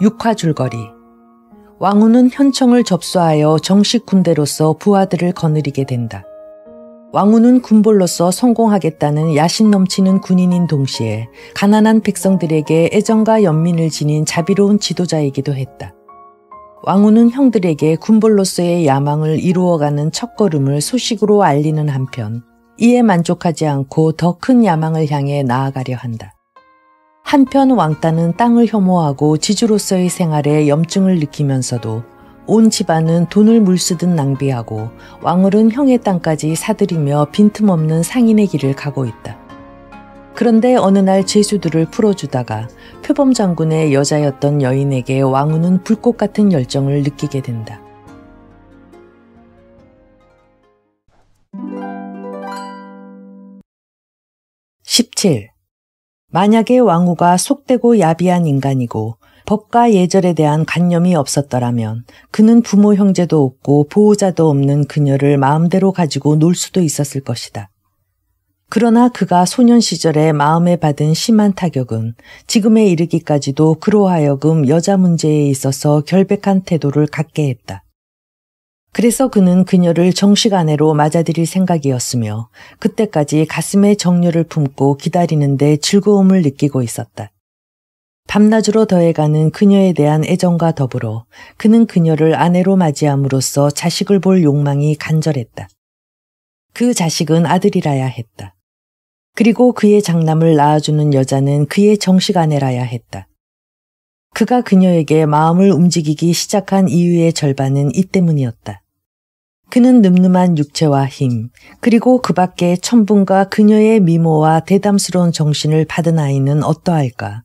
육화 줄거리 왕후는 현청을 접수하여 정식 군대로서 부하들을 거느리게 된다. 왕후는 군벌로서 성공하겠다는 야심 넘치는 군인인 동시에 가난한 백성들에게 애정과 연민을 지닌 자비로운 지도자이기도 했다. 왕후는 형들에게 군벌로서의 야망을 이루어가는 첫걸음을 소식으로 알리는 한편 이에 만족하지 않고 더 큰 야망을 향해 나아가려 한다. 한편 왕따는 땅을 혐오하고 지주로서의 생활에 염증을 느끼면서도 온 집안은 돈을 물쓰듯 낭비하고 왕을은 형의 땅까지 사들이며 빈틈없는 상인의 길을 가고 있다. 그런데 어느 날제수들을 풀어주다가 표범 장군의 여자였던 여인에게 왕우는 불꽃 같은 열정을 느끼게 된다. (17) 만약에 왕후가 속되고 야비한 인간이고 법과 예절에 대한 관념이 없었더라면 그는 부모 형제도 없고 보호자도 없는 그녀를 마음대로 가지고 놀 수도 있었을 것이다. 그러나 그가 소년 시절에 마음에 받은 심한 타격은 지금에 이르기까지도 그로 하여금 여자 문제에 있어서 결백한 태도를 갖게 했다. 그래서 그는 그녀를 정식 아내로 맞아들일 생각이었으며 그때까지 가슴에 정열을 품고 기다리는데 즐거움을 느끼고 있었다. 밤낮으로 더해가는 그녀에 대한 애정과 더불어 그는 그녀를 아내로 맞이함으로써 자식을 볼 욕망이 간절했다. 그 자식은 아들이라야 했다. 그리고 그의 장남을 낳아주는 여자는 그의 정식 아내라야 했다. 그가 그녀에게 마음을 움직이기 시작한 이유의 절반은 이 때문이었다. 그는 늠름한 육체와 힘, 그리고 그 밖의 천분과 그녀의 미모와 대담스러운 정신을 받은 아이는 어떠할까?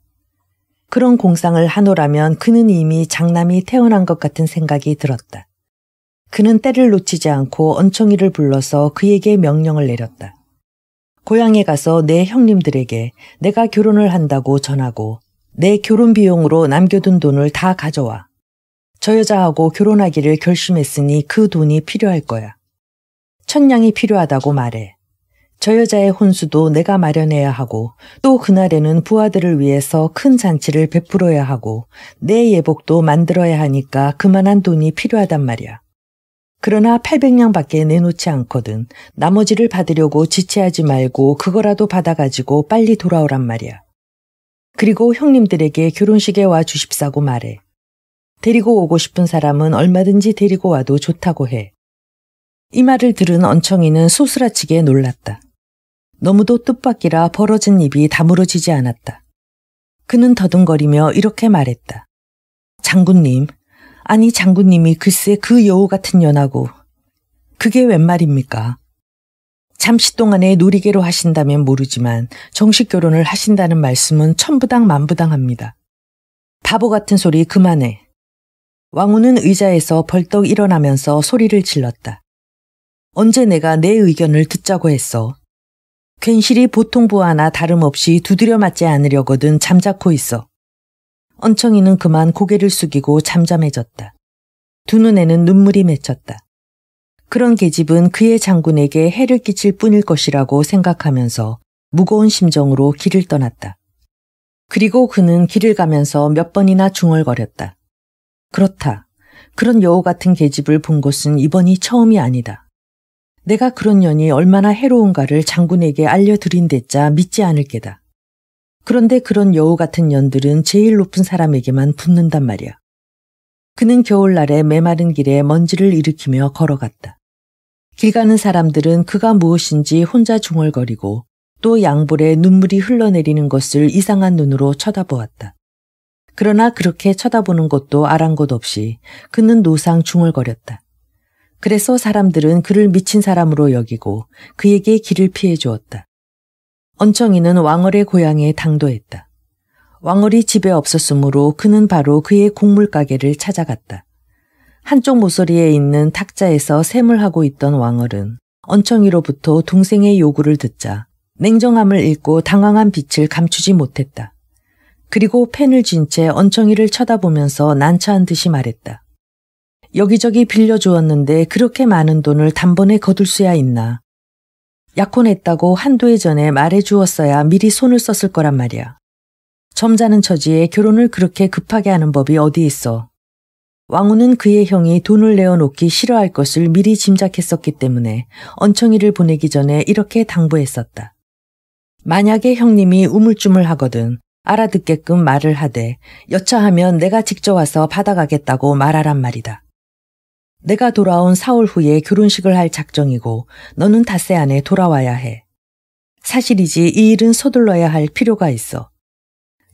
그런 공상을 하노라면 그는 이미 장남이 태어난 것 같은 생각이 들었다. 그는 때를 놓치지 않고 언청이를 불러서 그에게 명령을 내렸다. 고향에 가서 내 형님들에게 내가 결혼을 한다고 전하고 내 결혼 비용으로 남겨둔 돈을 다 가져와. 저 여자하고 결혼하기를 결심했으니 그 돈이 필요할 거야. 천냥이 필요하다고 말해. 저 여자의 혼수도 내가 마련해야 하고 또 그날에는 부하들을 위해서 큰 잔치를 베풀어야 하고 내 예복도 만들어야 하니까 그만한 돈이 필요하단 말이야. 그러나 800냥밖에 내놓지 않거든. 나머지를 받으려고 지체하지 말고 그거라도 받아가지고 빨리 돌아오란 말이야. 그리고 형님들에게 결혼식에 와 주십사고 말해. 데리고 오고 싶은 사람은 얼마든지 데리고 와도 좋다고 해. 이 말을 들은 언청이는 소스라치게 놀랐다. 너무도 뜻밖이라 벌어진 입이 다물어지지 않았다. 그는 더듬거리며 이렇게 말했다. 장군님, 아니 장군님이 글쎄 그 여우 같은 년하고 그게 웬 말입니까? 잠시 동안의 놀이개로 하신다면 모르지만 정식 결혼을 하신다는 말씀은 천부당 만부당합니다. 바보 같은 소리 그만해. 왕우는 의자에서 벌떡 일어나면서 소리를 질렀다. 언제 내가 내 의견을 듣자고 했어. 괜시리 보통 부하나 다름없이 두드려 맞지 않으려거든 잠자코 있어. 언청이는 그만 고개를 숙이고 잠잠해졌다. 두 눈에는 눈물이 맺혔다. 그런 계집은 그의 장군에게 해를 끼칠 뿐일 것이라고 생각하면서 무거운 심정으로 길을 떠났다. 그리고 그는 길을 가면서 몇 번이나 중얼거렸다. 그렇다. 그런 여우 같은 계집을 본 것은 이번이 처음이 아니다. 내가 그런 년이 얼마나 해로운가를 장군에게 알려드린 데자 믿지 않을 게다. 그런데 그런 여우 같은 년들은 제일 높은 사람에게만 붙는단 말이야. 그는 겨울날에 메마른 길에 먼지를 일으키며 걸어갔다. 길 가는 사람들은 그가 무엇인지 혼자 중얼거리고 또 양볼에 눈물이 흘러내리는 것을 이상한 눈으로 쳐다보았다. 그러나 그렇게 쳐다보는 것도 아랑곳 없이 그는 노상 중얼거렸다. 그래서 사람들은 그를 미친 사람으로 여기고 그에게 길을 피해 주었다. 언청이는 왕월의 고향에 당도했다. 왕월이 집에 없었으므로 그는 바로 그의 곡물 가게를 찾아갔다. 한쪽 모서리에 있는 탁자에서 샘을 하고 있던 왕얼은 언청이로부터 동생의 요구를 듣자 냉정함을 잃고 당황한 빛을 감추지 못했다. 그리고 펜을 쥔 채 언청이를 쳐다보면서 난처한 듯이 말했다. 여기저기 빌려주었는데 그렇게 많은 돈을 단번에 거둘 수야 있나. 약혼했다고 한두해 전에 말해주었어야 미리 손을 썼을 거란 말이야. 점잖은 처지에 결혼을 그렇게 급하게 하는 법이 어디 있어. 왕후는 그의 형이 돈을 내어놓기 싫어할 것을 미리 짐작했었기 때문에 언청이를 보내기 전에 이렇게 당부했었다. 만약에 형님이 우물쭈물 하거든 알아듣게끔 말을 하되 여차하면 내가 직접 와서 받아가겠다고 말하란 말이다. 내가 돌아온 4월 후에 결혼식을 할 작정이고 너는 닷새 안에 돌아와야 해. 사실이지 이 일은 서둘러야 할 필요가 있어.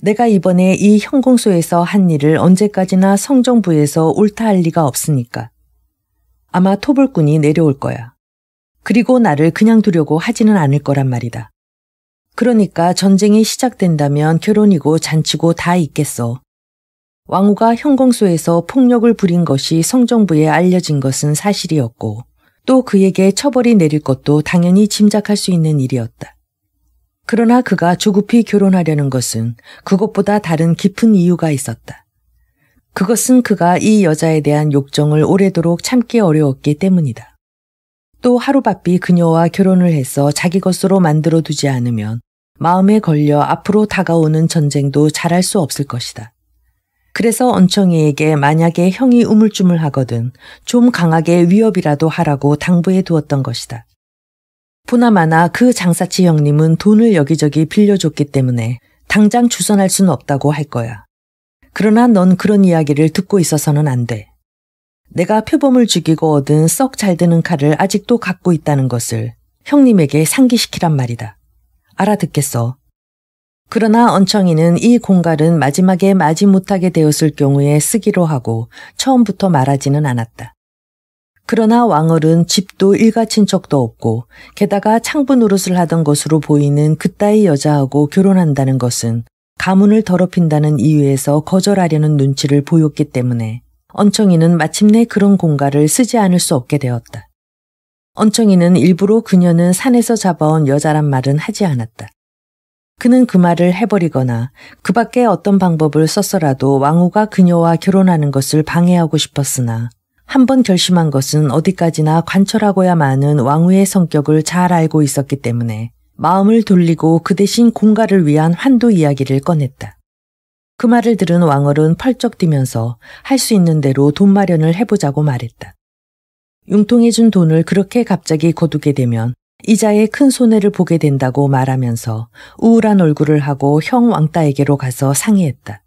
내가 이번에 이 형공소에서 한 일을 언제까지나 성정부에서 옳다 할 리가 없으니까. 아마 토벌꾼이 내려올 거야. 그리고 나를 그냥 두려고 하지는 않을 거란 말이다. 그러니까 전쟁이 시작된다면 결혼이고 잔치고 다 있겠어. 왕후가 형공소에서 폭력을 부린 것이 성정부에 알려진 것은 사실이었고 또 그에게 처벌이 내릴 것도 당연히 짐작할 수 있는 일이었다. 그러나 그가 조급히 결혼하려는 것은 그것보다 다른 깊은 이유가 있었다. 그것은 그가 이 여자에 대한 욕정을 오래도록 참기 어려웠기 때문이다. 또 하루바삐 그녀와 결혼을 해서 자기 것으로 만들어 두지 않으면 마음에 걸려 앞으로 다가오는 전쟁도 잘할 수 없을 것이다. 그래서 언청이에게 만약에 형이 우물쭈물 하거든 좀 강하게 위협이라도 하라고 당부해 두었던 것이다. 보나마나 그 장사치 형님은 돈을 여기저기 빌려줬기 때문에 당장 주선할 순 없다고 할 거야. 그러나 넌 그런 이야기를 듣고 있어서는 안 돼. 내가 표범을 죽이고 얻은 썩 잘 드는 칼을 아직도 갖고 있다는 것을 형님에게 상기시키란 말이다. 알아듣겠어. 그러나 언청이는 이 공갈은 마지막에 마지 못하게 되었을 경우에 쓰기로 하고 처음부터 말하지는 않았다. 그러나 왕얼은 집도 일가친척도 없고 게다가 창부 노릇을 하던 것으로 보이는 그따위 여자하고 결혼한다는 것은 가문을 더럽힌다는 이유에서 거절하려는 눈치를 보였기 때문에 언청이는 마침내 그런 공가을 쓰지 않을 수 없게 되었다. 언청이는 일부러 그녀는 산에서 잡아온 여자란 말은 하지 않았다. 그는 그 말을 해버리거나 그 밖에 어떤 방법을 썼어라도 왕후가 그녀와 결혼하는 것을 방해하고 싶었으나 한번 결심한 것은 어디까지나 관철하고야 많은 왕후의 성격을 잘 알고 있었기 때문에 마음을 돌리고 그 대신 공가를 위한 환도 이야기를 꺼냈다. 그 말을 들은 왕얼은 펄쩍 뛰면서 할 수 있는 대로 돈 마련을 해보자고 말했다. 융통해준 돈을 그렇게 갑자기 거두게 되면 이자에 큰 손해를 보게 된다고 말하면서 우울한 얼굴을 하고 형 왕따에게로 가서 상의했다.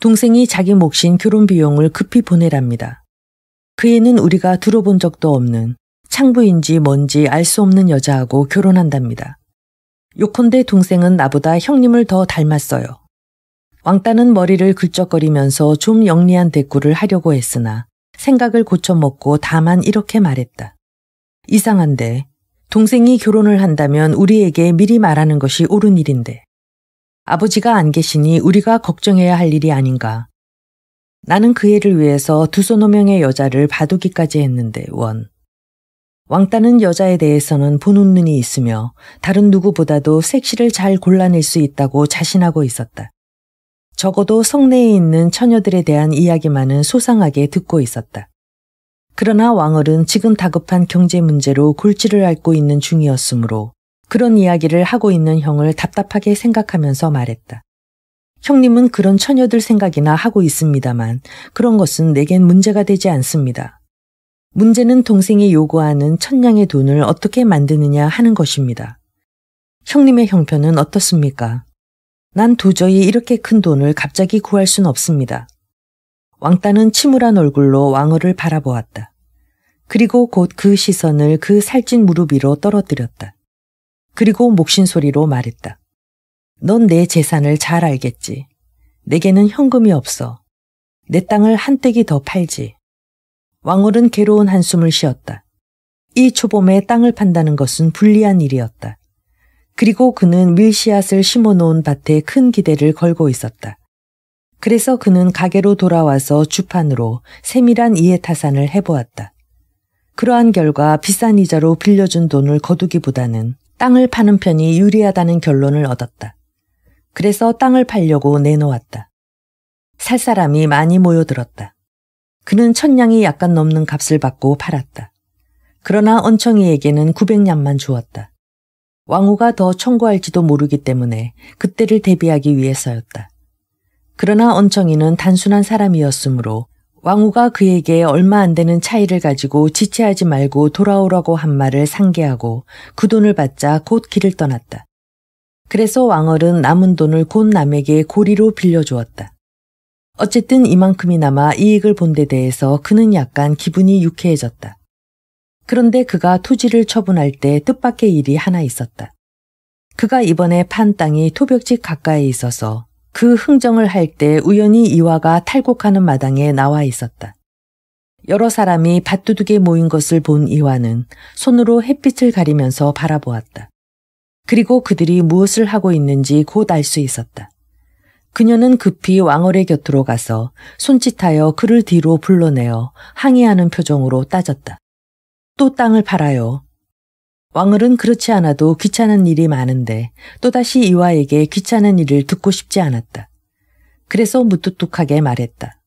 동생이 자기 몫인 결혼 비용을 급히 보내랍니다. 그이는 우리가 들어본 적도 없는 창부인지 뭔지 알 수 없는 여자하고 결혼한답니다. 요컨대 동생은 나보다 형님을 더 닮았어요. 왕따는 머리를 긁적거리면서 좀 영리한 대꾸를 하려고 했으나 생각을 고쳐먹고 다만 이렇게 말했다. 이상한데 동생이 결혼을 한다면 우리에게 미리 말하는 것이 옳은 일인데 아버지가 안 계시니 우리가 걱정해야 할 일이 아닌가 나는 그 애를 위해서 두 소노명의 여자를 바두기까지 했는데 원. 왕따는 여자에 대해서는 보는 눈이 있으며 다른 누구보다도 섹시를 잘 골라낼 수 있다고 자신하고 있었다. 적어도 성내에 있는 처녀들에 대한 이야기만은 소상하게 듣고 있었다. 그러나 왕얼은 지금 다급한 경제 문제로 골치를 앓고 있는 중이었으므로 그런 이야기를 하고 있는 형을 답답하게 생각하면서 말했다. 형님은 그런 처녀들 생각이나 하고 있습니다만 그런 것은 내겐 문제가 되지 않습니다. 문제는 동생이 요구하는 천냥의 돈을 어떻게 만드느냐 하는 것입니다. 형님의 형편은 어떻습니까? 난 도저히 이렇게 큰 돈을 갑자기 구할 순 없습니다. 왕따는 침울한 얼굴로 왕어를 바라보았다. 그리고 곧 그 시선을 그 살찐 무릎 위로 떨어뜨렸다. 그리고 목신 소리로 말했다. 넌내 재산을 잘 알겠지. 내게는 현금이 없어. 내 땅을 한 떼기 더 팔지. 왕홀은 괴로운 한숨을 쉬었다. 이 초범에 땅을 판다는 것은 불리한 일이었다. 그리고 그는 밀씨앗을 심어놓은 밭에 큰 기대를 걸고 있었다. 그래서 그는 가게로 돌아와서 주판으로 세밀한 이해타산을 해보았다. 그러한 결과 비싼 이자로 빌려준 돈을 거두기보다는 땅을 파는 편이 유리하다는 결론을 얻었다. 그래서 땅을 팔려고 내놓았다. 살 사람이 많이 모여들었다. 그는 천냥이 약간 넘는 값을 받고 팔았다. 그러나 언청이에게는 900냥만 주었다. 왕후가 더 청구할지도 모르기 때문에 그때를 대비하기 위해서였다. 그러나 언청이는 단순한 사람이었으므로 왕후가 그에게 얼마 안 되는 차이를 가지고 지체하지 말고 돌아오라고 한 말을 상기하고 그 돈을 받자 곧 길을 떠났다. 그래서 왕얼은 남은 돈을 곧 남에게 고리로 빌려주었다. 어쨌든 이만큼이나마 이익을 본 데 대해서 그는 약간 기분이 유쾌해졌다. 그런데 그가 토지를 처분할 때 뜻밖의 일이 하나 있었다. 그가 이번에 판 땅이 토벽지 가까이에 있어서 그 흥정을 할 때 우연히 이화가 탈곡하는 마당에 나와 있었다. 여러 사람이 밭두둑에 모인 것을 본 이화는 손으로 햇빛을 가리면서 바라보았다. 그리고 그들이 무엇을 하고 있는지 곧 알 수 있었다. 그녀는 급히 왕얼의 곁으로 가서 손짓하여 그를 뒤로 불러내어 항의하는 표정으로 따졌다. 또 땅을 팔아요. 왕얼은 그렇지 않아도 귀찮은 일이 많은데 또다시 이화에게 귀찮은 일을 듣고 싶지 않았다. 그래서 무뚝뚝하게 말했다.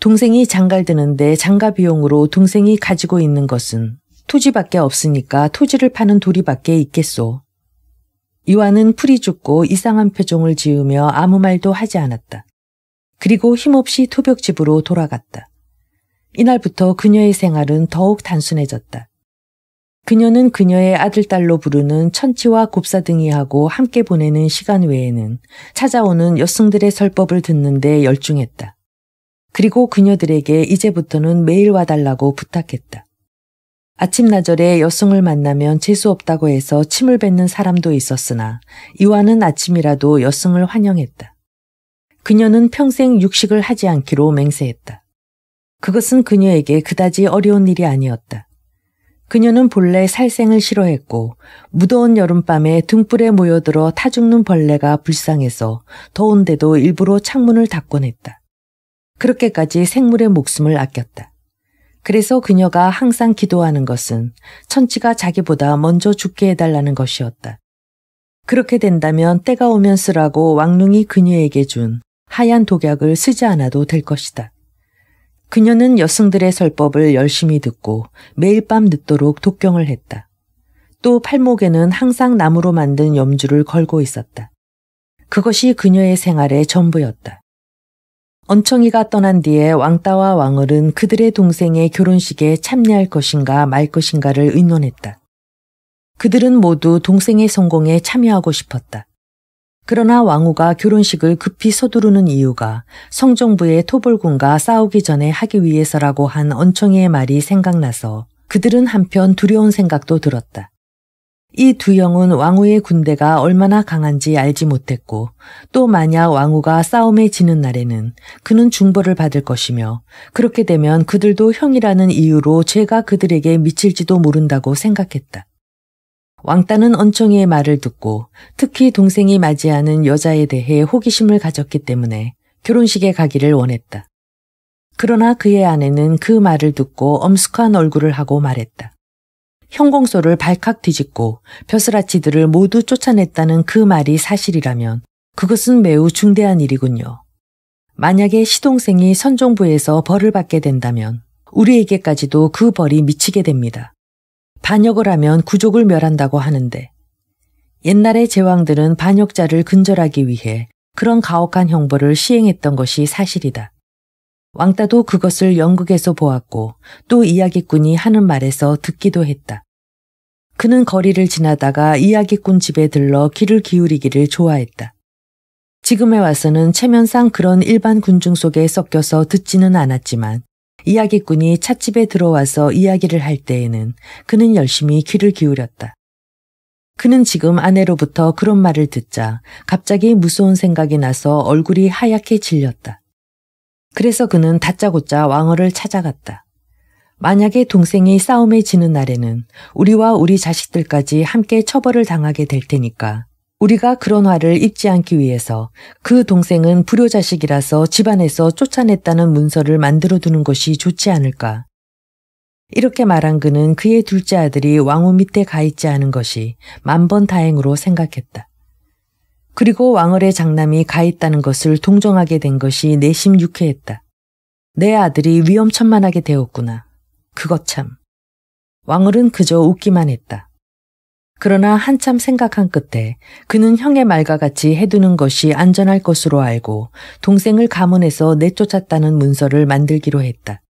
동생이 장갈 드는데 장가 비용으로 동생이 가지고 있는 것은 토지밖에 없으니까 토지를 파는 도리밖에 있겠소. 이와는 풀이 죽고 이상한 표정을 지으며 아무 말도 하지 않았다. 그리고 힘없이 토벽집으로 돌아갔다. 이날부터 그녀의 생활은 더욱 단순해졌다. 그녀는 그녀의 아들딸로 부르는 천치와 곱사등이하고 함께 보내는 시간 외에는 찾아오는 여승들의 설법을 듣는데 열중했다. 그리고 그녀들에게 이제부터는 매일 와달라고 부탁했다. 아침나절에 여성을 만나면 재수없다고 해서 침을 뱉는 사람도 있었으나 이와는 아침이라도 여성을 환영했다. 그녀는 평생 육식을 하지 않기로 맹세했다. 그것은 그녀에게 그다지 어려운 일이 아니었다. 그녀는 본래 살생을 싫어했고 무더운 여름밤에 등불에 모여들어 타죽는 벌레가 불쌍해서 더운데도 일부러 창문을 닫곤 했다. 그렇게까지 생물의 목숨을 아꼈다. 그래서 그녀가 항상 기도하는 것은 천치가 자기보다 먼저 죽게 해달라는 것이었다. 그렇게 된다면 때가 오면 쓰라고 왕릉이 그녀에게 준 하얀 독약을 쓰지 않아도 될 것이다. 그녀는 여승들의 설법을 열심히 듣고 매일 밤 늦도록 독경을 했다. 또 팔목에는 항상 나무로 만든 염주를 걸고 있었다. 그것이 그녀의 생활의 전부였다. 언청이가 떠난 뒤에 왕따와 왕을은 그들의 동생의 결혼식에 참여할 것인가 말 것인가를 의논했다. 그들은 모두 동생의 성공에 참여하고 싶었다. 그러나 왕후가 결혼식을 급히 서두르는 이유가 성정부의 토벌군과 싸우기 전에 하기 위해서라고 한 언청이의 말이 생각나서 그들은 한편 두려운 생각도 들었다. 이두형은 왕후의 군대가 얼마나 강한지 알지 못했고 또 만약 왕후가 싸움에 지는 날에는 그는 중벌을 받을 것이며 그렇게 되면 그들도 형이라는 이유로 죄가 그들에게 미칠지도 모른다고 생각했다. 왕따는 언청이의 말을 듣고 특히 동생이 맞이하는 여자에 대해 호기심을 가졌기 때문에 결혼식에 가기를 원했다. 그러나 그의 아내는 그 말을 듣고 엄숙한 얼굴을 하고 말했다. 형공소를 발칵 뒤집고 벼슬아치들을 모두 쫓아냈다는 그 말이 사실이라면 그것은 매우 중대한 일이군요. 만약에 시동생이 선종부에서 벌을 받게 된다면 우리에게까지도 그 벌이 미치게 됩니다. 반역을 하면 구족을 멸한다고 하는데 옛날의 제왕들은 반역자를 근절하기 위해 그런 가혹한 형벌을 시행했던 것이 사실이다. 왕따도 그것을 영국에서 보았고 또 이야기꾼이 하는 말에서 듣기도 했다. 그는 거리를 지나다가 이야기꾼 집에 들러 귀를 기울이기를 좋아했다. 지금에 와서는 체면상 그런 일반 군중 속에 섞여서 듣지는 않았지만 이야기꾼이 찻집에 들어와서 이야기를 할 때에는 그는 열심히 귀를 기울였다. 그는 지금 아내로부터 그런 말을 듣자 갑자기 무서운 생각이 나서 얼굴이 하얗게 질렸다. 그래서 그는 다짜고짜 왕어를 찾아갔다. 만약에 동생이 싸움에 지는 날에는 우리와 우리 자식들까지 함께 처벌을 당하게 될 테니까 우리가 그런 화를 입지 않기 위해서 그 동생은 불효자식이라서 집안에서 쫓아냈다는 문서를 만들어두는 것이 좋지 않을까. 이렇게 말한 그는 그의 둘째 아들이 왕후 밑에 가 있지 않은 것이 만 번 다행으로 생각했다. 그리고 왕월의 장남이 가있다는 것을 동정하게 된 것이 내심 유쾌했다. 내 아들이 위험천만하게 되었구나. 그것 참. 왕월은 그저 웃기만 했다. 그러나 한참 생각한 끝에 그는 형의 말과 같이 해두는 것이 안전할 것으로 알고 동생을 가문에서 내쫓았다는 문서를 만들기로 했다.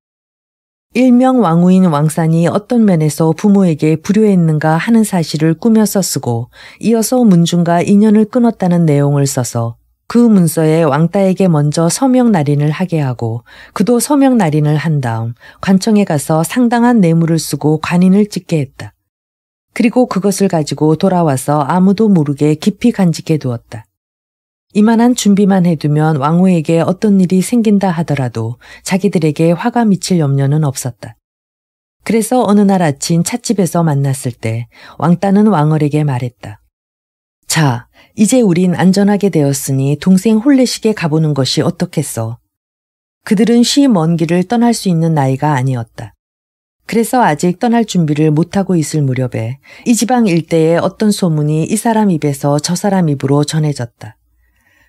일명 왕후인 왕산이 어떤 면에서 부모에게 불효했는가 하는 사실을 꾸며서 쓰고 이어서 문중과 인연을 끊었다는 내용을 써서 그 문서에 왕따에게 먼저 서명 날인을 하게 하고 그도 서명 날인을 한 다음 관청에 가서 상당한 뇌물을 쓰고 관인을 찍게 했다. 그리고 그것을 가지고 돌아와서 아무도 모르게 깊이 간직해 두었다. 이만한 준비만 해두면 왕후에게 어떤 일이 생긴다 하더라도 자기들에게 화가 미칠 염려는 없었다. 그래서 어느 날 아침 찻집에서 만났을 때 왕따는 왕얼에게 말했다. 자, 이제 우린 안전하게 되었으니 동생 홀례식에 가보는 것이 어떻겠어. 그들은 쉬 먼 길을 떠날 수 있는 나이가 아니었다. 그래서 아직 떠날 준비를 못하고 있을 무렵에 이 지방 일대에 어떤 소문이 이 사람 입에서 저 사람 입으로 전해졌다.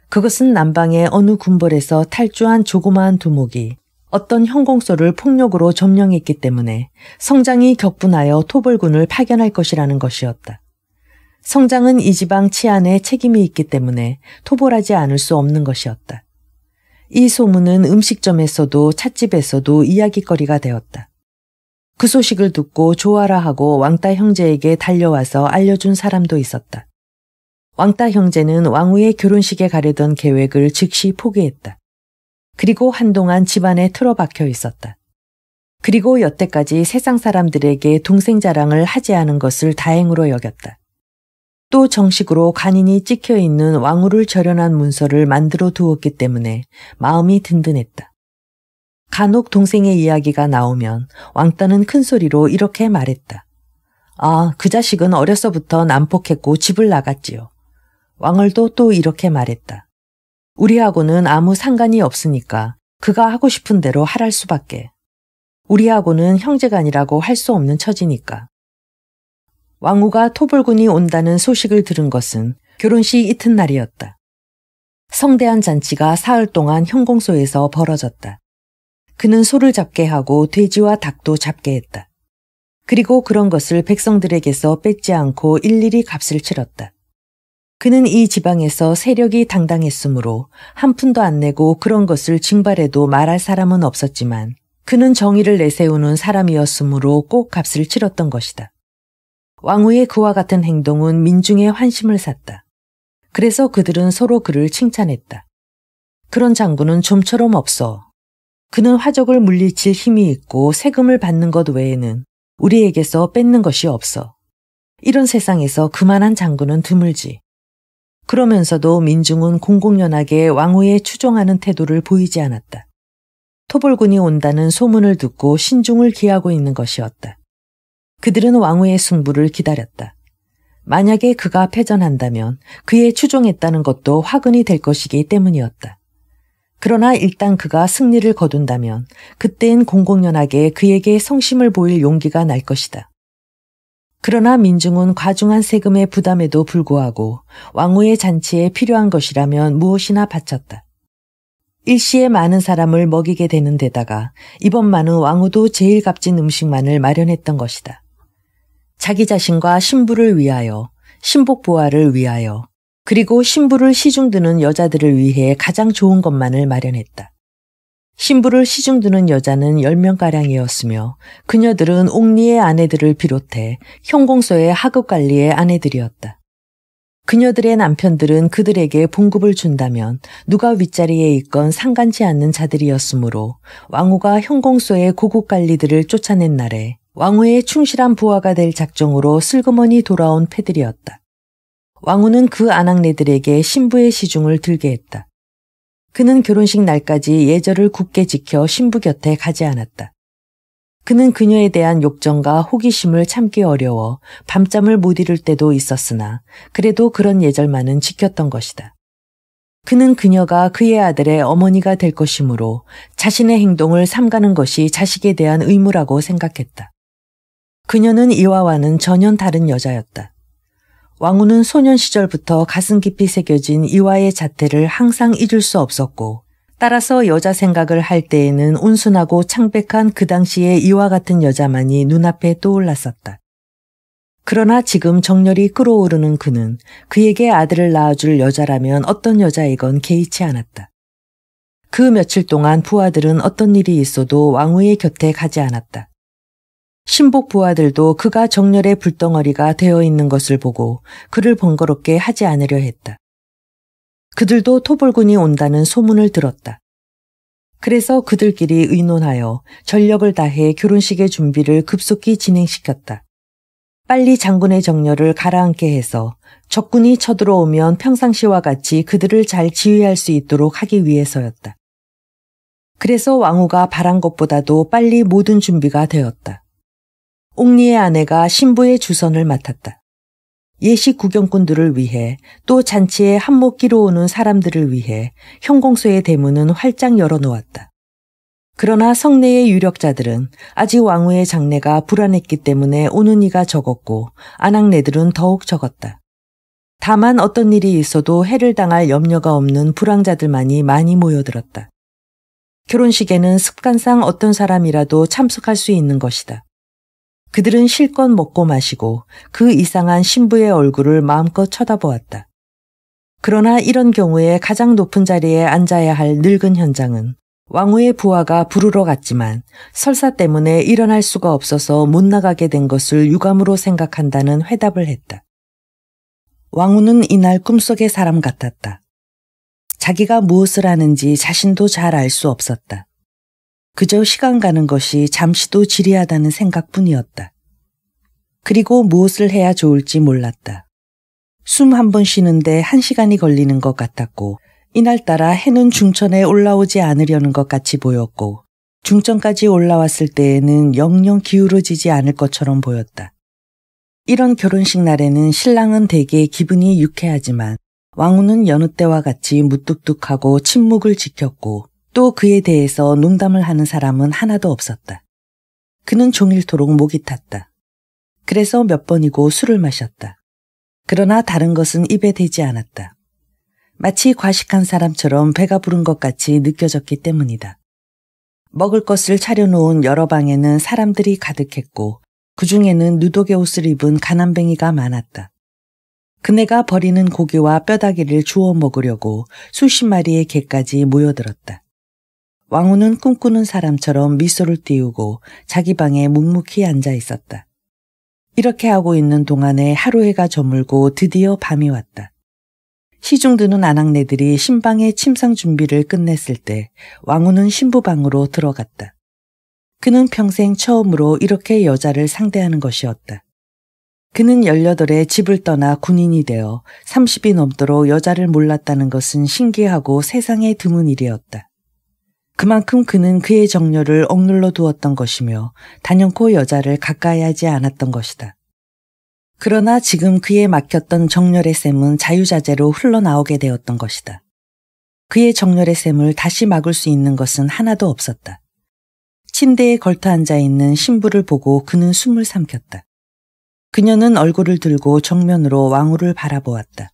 그것은 남방의 어느 군벌에서 탈주한 조그마한 두목이 어떤 형공소를 폭력으로 점령했기 때문에 성장이 격분하여 토벌군을 파견할 것이라는 것이었다. 성장은 이 지방 치안에 책임이 있기 때문에 토벌하지 않을 수 없는 것이었다. 이 소문은 음식점에서도 찻집에서도 이야기거리가 되었다. 그 소식을 듣고 조아라 하고 왕따 형제에게 달려와서 알려준 사람도 있었다. 왕따 형제는 왕후의 결혼식에 가려던 계획을 즉시 포기했다. 그리고 한동안 집안에 틀어박혀 있었다. 그리고 여태까지 세상 사람들에게 동생 자랑을 하지 않은 것을 다행으로 여겼다. 또 정식으로 간인이 찍혀 있는 왕후를 절연한 문서를 만들어 두었기 때문에 마음이 든든했다. 간혹 동생의 이야기가 나오면 왕따는 큰 소리로 이렇게 말했다. 아, 그 자식은 어려서부터 난폭했고 집을 나갔지요. 왕을도 또 이렇게 말했다. 우리하고는 아무 상관이 없으니까 그가 하고 싶은 대로 하랄 수밖에. 우리하고는 형제간이라고 할 수 없는 처지니까. 왕후가 토벌군이 온다는 소식을 들은 것은 결혼식 이튿날이었다. 성대한 잔치가 사흘 동안 형공소에서 벌어졌다. 그는 소를 잡게 하고 돼지와 닭도 잡게 했다. 그리고 그런 것을 백성들에게서 뺏지 않고 일일이 값을 치렀다. 그는 이 지방에서 세력이 당당했으므로 한 푼도 안 내고 그런 것을 증발해도 말할 사람은 없었지만 그는 정의를 내세우는 사람이었으므로 꼭 값을 치렀던 것이다. 왕후의 그와 같은 행동은 민중의 환심을 샀다. 그래서 그들은 서로 그를 칭찬했다. 그런 장군은 좀처럼 없어. 그는 화적을 물리칠 힘이 있고 세금을 받는 것 외에는 우리에게서 뺏는 것이 없어. 이런 세상에서 그만한 장군은 드물지. 그러면서도 민중은 공공연하게 왕후에 추종하는 태도를 보이지 않았다. 토벌군이 온다는 소문을 듣고 신중을 기하고 있는 것이었다. 그들은 왕후의 승부를 기다렸다. 만약에 그가 패전한다면 그의 추종했다는 것도 화근이 될 것이기 때문이었다. 그러나 일단 그가 승리를 거둔다면 그땐 공공연하게 그에게 성심을 보일 용기가 날 것이다. 그러나 민중은 과중한 세금의 부담에도 불구하고 왕후의 잔치에 필요한 것이라면 무엇이나 바쳤다. 일시에 많은 사람을 먹이게 되는 데다가 이번만은 왕후도 제일 값진 음식만을 마련했던 것이다. 자기 자신과 신부를 위하여, 신복 부화를 위하여, 그리고 신부를 시중드는 여자들을 위해 가장 좋은 것만을 마련했다. 신부를 시중드는 여자는 10명가량이었으며 그녀들은 옥리의 아내들을 비롯해 형공소의 하급관리의 아내들이었다. 그녀들의 남편들은 그들에게 봉급을 준다면 누가 윗자리에 있건 상관치 않는 자들이었으므로 왕후가 형공소의 고급관리들을 쫓아낸 날에 왕후의 충실한 부하가 될 작정으로 슬그머니 돌아온 패들이었다. 왕후는 그 아낙네들에게 신부의 시중을 들게 했다. 그는 결혼식 날까지 예절을 굳게 지켜 신부 곁에 가지 않았다. 그는 그녀에 대한 욕정과 호기심을 참기 어려워 밤잠을 못 이룰 때도 있었으나 그래도 그런 예절만은 지켰던 것이다. 그는 그녀가 그의 아들의 어머니가 될 것이므로 자신의 행동을 삼가는 것이 자식에 대한 의무라고 생각했다. 그녀는 이와와는 전혀 다른 여자였다. 왕후는 소년 시절부터 가슴 깊이 새겨진 이화의 자태를 항상 잊을 수 없었고 따라서 여자 생각을 할 때에는 온순하고 창백한 그 당시의 이와 같은 여자만이 눈앞에 떠올랐었다. 그러나 지금 정열이 끓어오르는 그는 그에게 아들을 낳아줄 여자라면 어떤 여자이건 개의치 않았다. 그 며칠 동안 부하들은 어떤 일이 있어도 왕후의 곁에 가지 않았다. 신복 부하들도 그가 정렬의 불덩어리가 되어 있는 것을 보고 그를 번거롭게 하지 않으려 했다. 그들도 토벌군이 온다는 소문을 들었다. 그래서 그들끼리 의논하여 전력을 다해 결혼식의 준비를 급속히 진행시켰다. 빨리 장군의 정렬을 가라앉게 해서 적군이 쳐들어오면 평상시와 같이 그들을 잘 지휘할 수 있도록 하기 위해서였다. 그래서 왕후가 바란 것보다도 빨리 모든 준비가 되었다. 옥리의 아내가 신부의 주선을 맡았다. 예식 구경꾼들을 위해 또 잔치에 한몫 끼로 오는 사람들을 위해 형공소의 대문은 활짝 열어놓았다. 그러나 성내의 유력자들은 아직 왕후의 장례가 불안했기 때문에 오는 이가 적었고 안악내들은 더욱 적었다. 다만 어떤 일이 있어도 해를 당할 염려가 없는 불황자들만이 많이 모여들었다. 결혼식에는 습관상 어떤 사람이라도 참석할 수 있는 것이다. 그들은 실컷 먹고 마시고 그 이상한 신부의 얼굴을 마음껏 쳐다보았다. 그러나 이런 경우에 가장 높은 자리에 앉아야 할 늙은 현장은 왕후의 부하가 부르러 갔지만 설사 때문에 일어날 수가 없어서 못 나가게 된 것을 유감으로 생각한다는 회답을 했다. 왕후는 이날 꿈속의 사람 같았다. 자기가 무엇을 하는지 자신도 잘 알 수 없었다. 그저 시간 가는 것이 잠시도 지리하다는 생각뿐이었다. 그리고 무엇을 해야 좋을지 몰랐다. 숨 한 번 쉬는데 한 시간이 걸리는 것 같았고, 이날따라 해는 중천에 올라오지 않으려는 것 같이 보였고, 중천까지 올라왔을 때에는 영영 기울어지지 않을 것처럼 보였다. 이런 결혼식 날에는 신랑은 대개 기분이 유쾌하지만 왕후는 여느 때와 같이 무뚝뚝하고 침묵을 지켰고 또 그에 대해서 농담을 하는 사람은 하나도 없었다. 그는 종일토록 목이 탔다. 그래서 몇 번이고 술을 마셨다. 그러나 다른 것은 입에 대지 않았다. 마치 과식한 사람처럼 배가 부른 것 같이 느껴졌기 때문이다. 먹을 것을 차려놓은 여러 방에는 사람들이 가득했고 그 중에는 누독의 옷을 입은 가난뱅이가 많았다. 그네가 버리는 고기와 뼈다귀를 주워 먹으려고 수십 마리의 개까지 모여들었다. 왕후는 꿈꾸는 사람처럼 미소를 띄우고 자기 방에 묵묵히 앉아 있었다. 이렇게 하고 있는 동안에 하루 해가 저물고 드디어 밤이 왔다. 시중 드는 아낙네들이 신방의 침상 준비를 끝냈을 때 왕후는 신부방으로 들어갔다. 그는 평생 처음으로 이렇게 여자를 상대하는 것이었다. 그는 18에 집을 떠나 군인이 되어 30이 넘도록 여자를 몰랐다는 것은 신기하고 세상에 드문 일이었다. 그만큼 그는 그의 정열을 억눌러 두었던 것이며 단연코 여자를 가까이 하지 않았던 것이다. 그러나 지금 그에 맡겼던 정열의 셈은 자유자재로 흘러나오게 되었던 것이다. 그의 정열의 셈을 다시 막을 수 있는 것은 하나도 없었다. 침대에 걸터 앉아 있는 신부를 보고 그는 숨을 삼켰다. 그녀는 얼굴을 들고 정면으로 왕후를 바라보았다.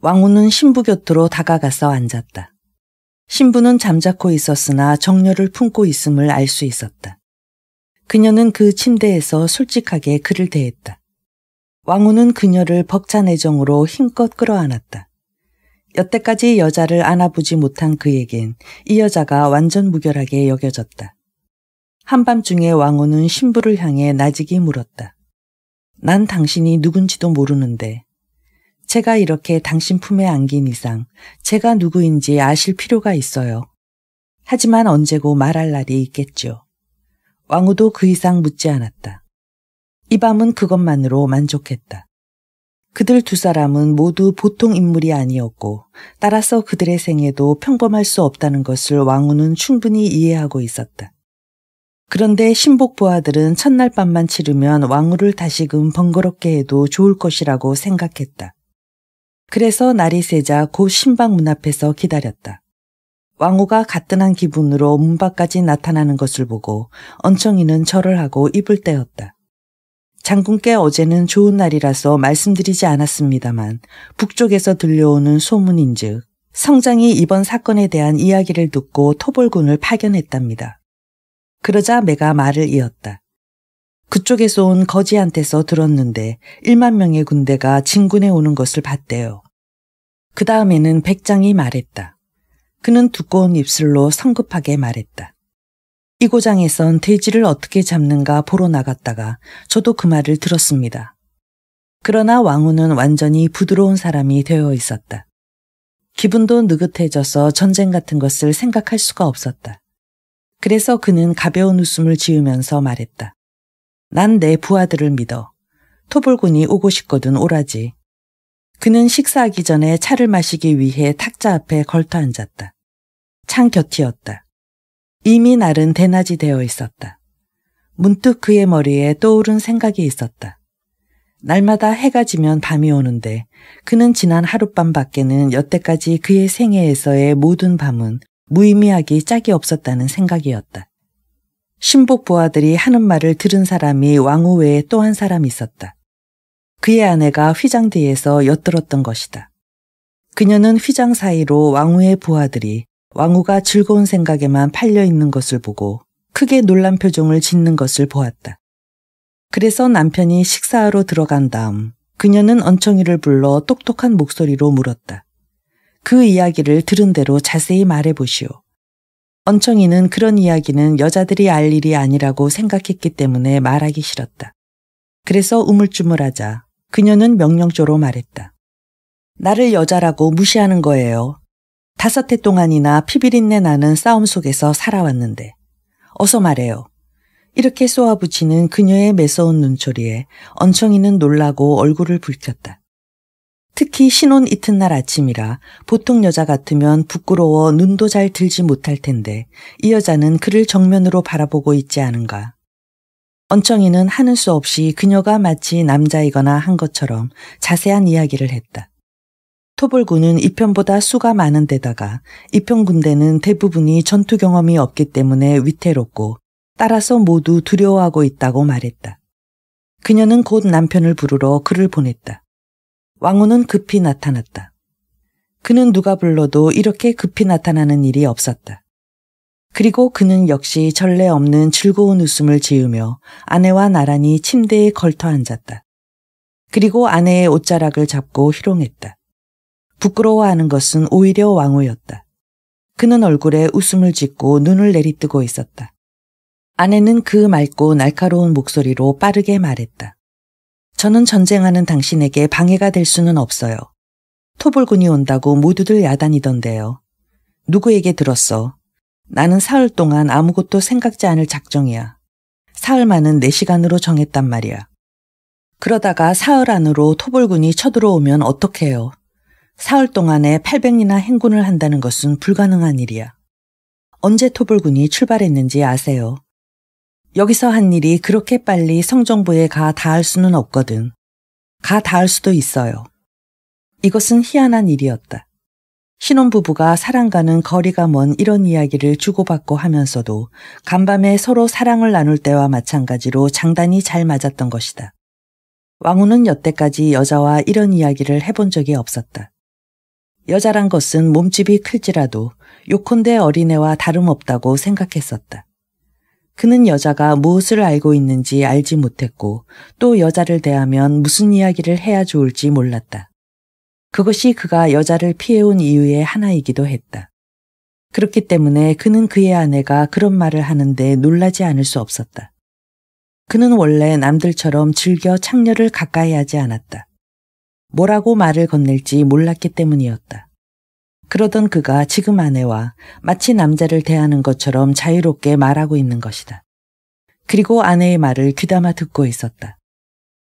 왕후는 신부 곁으로 다가가서 앉았다. 신부는 잠자코 있었으나 정녀를 품고 있음을 알 수 있었다. 그녀는 그 침대에서 솔직하게 그를 대했다. 왕후는 그녀를 벅찬 애정으로 힘껏 끌어안았다. 여태까지 여자를 안아보지 못한 그에겐 이 여자가 완전 무결하게 여겨졌다. 한밤중에 왕후는 신부를 향해 나직이 물었다. 난 당신이 누군지도 모르는데 제가 이렇게 당신 품에 안긴 이상 제가 누구인지 아실 필요가 있어요. 하지만 언제고 말할 날이 있겠죠. 왕후도 그 이상 묻지 않았다. 이 밤은 그것만으로 만족했다. 그들 두 사람은 모두 보통 인물이 아니었고 따라서 그들의 생애도 평범할 수 없다는 것을 왕후는 충분히 이해하고 있었다. 그런데 신복 부하들은 첫날 밤만 치르면 왕후를 다시금 번거롭게 해도 좋을 것이라고 생각했다. 그래서 날이 새자 곧 신방 문 앞에서 기다렸다. 왕후가 가뜩한 기분으로 문 밖까지 나타나는 것을 보고 언청이는 절을 하고 입을 떼었다. 장군께 어제는 좋은 날이라서 말씀드리지 않았습니다만 북쪽에서 들려오는 소문인즉 성장이 이번 사건에 대한 이야기를 듣고 토벌군을 파견했답니다. 그러자 매가 말을 이었다. 그쪽에서 온 거지한테서 들었는데 1만 명의 군대가 진군해 오는 것을 봤대요. 그 다음에는 백장이 말했다. 그는 두꺼운 입술로 성급하게 말했다. 이 고장에선 돼지를 어떻게 잡는가 보러 나갔다가 저도 그 말을 들었습니다. 그러나 왕후는 완전히 부드러운 사람이 되어 있었다. 기분도 느긋해져서 전쟁 같은 것을 생각할 수가 없었다. 그래서 그는 가벼운 웃음을 지으면서 말했다. 난내 부하들을 믿어. 토불군이 오고 싶거든 오라지. 그는 식사하기 전에 차를 마시기 위해 탁자 앞에 걸터 앉았다. 창 곁이었다. 이미 날은 대낮이 되어 있었다. 문득 그의 머리에 떠오른 생각이 있었다. 날마다 해가 지면 밤이 오는데 그는 지난 하룻밤 밖에는 여태까지 그의 생애에서의 모든 밤은 무의미하기 짝이 없었다는 생각이었다. 신복 부하들이 하는 말을 들은 사람이 왕후 외에 또 한 사람이 있었다. 그의 아내가 휘장 뒤에서 엿들었던 것이다. 그녀는 휘장 사이로 왕후의 부하들이 왕후가 즐거운 생각에만 팔려 있는 것을 보고 크게 놀란 표정을 짓는 것을 보았다. 그래서 남편이 식사하러 들어간 다음 그녀는 언청이를 불러 똑똑한 목소리로 물었다. 그 이야기를 들은 대로 자세히 말해보시오. 언청이는 그런 이야기는 여자들이 알 일이 아니라고 생각했기 때문에 말하기 싫었다. 그래서 우물쭈물하자 그녀는 명령조로 말했다. 나를 여자라고 무시하는 거예요. 다섯 해 동안이나 피비린내 나는 싸움 속에서 살아왔는데. 어서 말해요. 이렇게 쏘아붙이는 그녀의 매서운 눈초리에 언청이는 놀라고 얼굴을 붉혔다. 특히 신혼 이튿날 아침이라 보통 여자 같으면 부끄러워 눈도 잘 들지 못할 텐데 이 여자는 그를 정면으로 바라보고 있지 않은가. 언청이는 하는 수 없이 그녀가 마치 남자이거나 한 것처럼 자세한 이야기를 했다. 토벌군은 이편보다 수가 많은 데다가 이편 군대는 대부분이 전투 경험이 없기 때문에 위태롭고 따라서 모두 두려워하고 있다고 말했다. 그녀는 곧 남편을 부르러 그를 보냈다. 왕후는 급히 나타났다. 그는 누가 불러도 이렇게 급히 나타나는 일이 없었다. 그리고 그는 역시 전례 없는 즐거운 웃음을 지으며 아내와 나란히 침대에 걸터 앉았다. 그리고 아내의 옷자락을 잡고 희롱했다. 부끄러워하는 것은 오히려 왕후였다. 그는 얼굴에 웃음을 짓고 눈을 내리뜨고 있었다. 아내는 그 맑고 날카로운 목소리로 빠르게 말했다. 저는 전쟁하는 당신에게 방해가 될 수는 없어요. 토벌군이 온다고 모두들 야단이던데요. 누구에게 들었어? 나는 사흘 동안 아무것도 생각지 않을 작정이야. 사흘만은 4시간으로 정했단 말이야. 그러다가 사흘 안으로 토벌군이 쳐들어오면 어떡해요? 사흘 동안에 800리나 행군을 한다는 것은 불가능한 일이야. 언제 토벌군이 출발했는지 아세요? 여기서 한 일이 그렇게 빨리 성정부에 가 닿을 수는 없거든. 가 닿을 수도 있어요. 이것은 희한한 일이었다. 신혼부부가 사랑가는 거리가 먼 이런 이야기를 주고받고 하면서도 간밤에 서로 사랑을 나눌 때와 마찬가지로 장단이 잘 맞았던 것이다. 왕우는 여태까지 여자와 이런 이야기를 해본 적이 없었다. 여자란 것은 몸집이 클지라도 요컨대 어린애와 다름없다고 생각했었다. 그는 여자가 무엇을 알고 있는지 알지 못했고 또 여자를 대하면 무슨 이야기를 해야 좋을지 몰랐다. 그것이 그가 여자를 피해온 이유의 하나이기도 했다. 그렇기 때문에 그는 그의 아내가 그런 말을 하는데 놀라지 않을 수 없었다. 그는 원래 남들처럼 즐겨 창녀를 가까이 하지 않았다. 뭐라고 말을 건넬지 몰랐기 때문이었다. 그러던 그가 지금 아내와 마치 남자를 대하는 것처럼 자유롭게 말하고 있는 것이다. 그리고 아내의 말을 귀담아 듣고 있었다.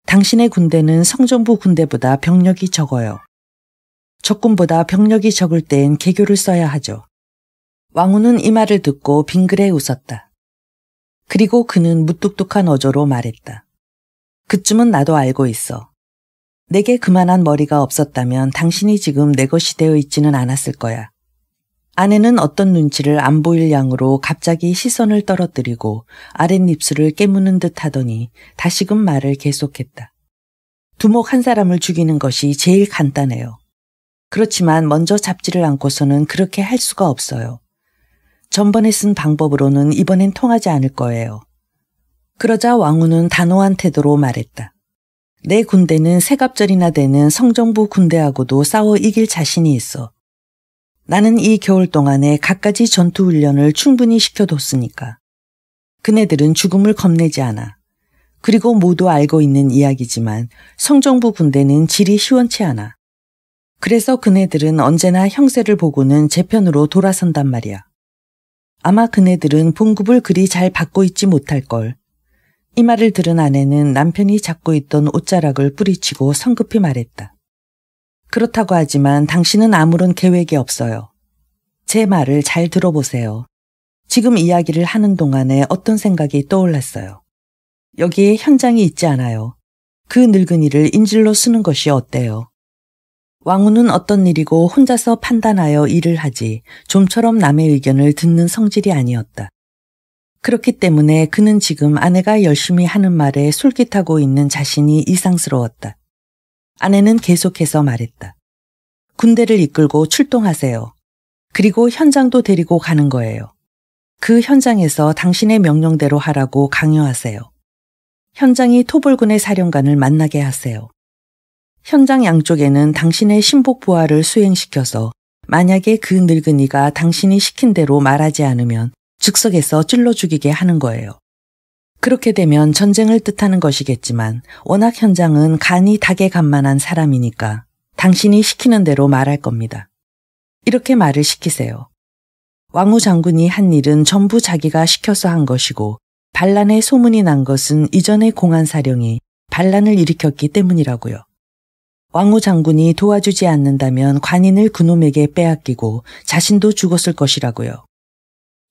당신의 군대는 성정부 군대보다 병력이 적어요. 적군보다 병력이 적을 때엔 개교를 써야 하죠. 왕후는 이 말을 듣고 빙그레 웃었다. 그리고 그는 무뚝뚝한 어조로 말했다. 그쯤은 나도 알고 있어. 내게 그만한 머리가 없었다면 당신이 지금 내 것이 되어 있지는 않았을 거야. 아내는 어떤 눈치를 안 보일 양으로 갑자기 시선을 떨어뜨리고 아랫입술을 깨무는 듯 하더니 다시금 말을 계속했다. 두목 한 사람을 죽이는 것이 제일 간단해요. 그렇지만 먼저 잡지를 않고서는 그렇게 할 수가 없어요. 전번에 쓴 방법으로는 이번엔 통하지 않을 거예요. 그러자 왕우는 단호한 태도로 말했다. 내 군대는 세갑절이나 되는 성정부 군대하고도 싸워 이길 자신이 있어. 나는 이 겨울 동안에 갖가지 전투 훈련을 충분히 시켜뒀으니까. 그네들은 죽음을 겁내지 않아. 그리고 모두 알고 있는 이야기지만 성정부 군대는 질이 시원치 않아. 그래서 그네들은 언제나 형세를 보고는 재편으로 돌아선단 말이야. 아마 그네들은 봉급을 그리 잘 받고 있지 못할 걸이 말을 들은 아내는 남편이 잡고 있던 옷자락을 뿌리치고 성급히 말했다. 그렇다고 하지만 당신은 아무런 계획이 없어요. 제 말을 잘 들어보세요. 지금 이야기를 하는 동안에 어떤 생각이 떠올랐어요. 여기에 현장이 있지 않아요. 그 늙은이를 인질로 쓰는 것이 어때요? 왕후는 어떤 일이고 혼자서 판단하여 일을 하지 좀처럼 남의 의견을 듣는 성질이 아니었다. 그렇기 때문에 그는 지금 아내가 열심히 하는 말에 솔깃하고 있는 자신이 이상스러웠다. 아내는 계속해서 말했다. 군대를 이끌고 출동하세요. 그리고 현장도 데리고 가는 거예요. 그 현장에서 당신의 명령대로 하라고 강요하세요. 현장이 토벌군의 사령관을 만나게 하세요. 현장 양쪽에는 당신의 신복 부하를 수행시켜서 만약에 그 늙은이가 당신이 시킨 대로 말하지 않으면 즉석에서 찔러 죽이게 하는 거예요. 그렇게 되면 전쟁을 뜻하는 것이겠지만 워낙 현장은 간이 닭에 간만한 사람이니까 당신이 시키는 대로 말할 겁니다. 이렇게 말을 시키세요. 왕후 장군이 한 일은 전부 자기가 시켜서 한 것이고 반란의 소문이 난 것은 이전의 공안 사령이 반란을 일으켰기 때문이라고요. 왕후 장군이 도와주지 않는다면 관인을 그놈에게 빼앗기고 자신도 죽었을 것이라고요.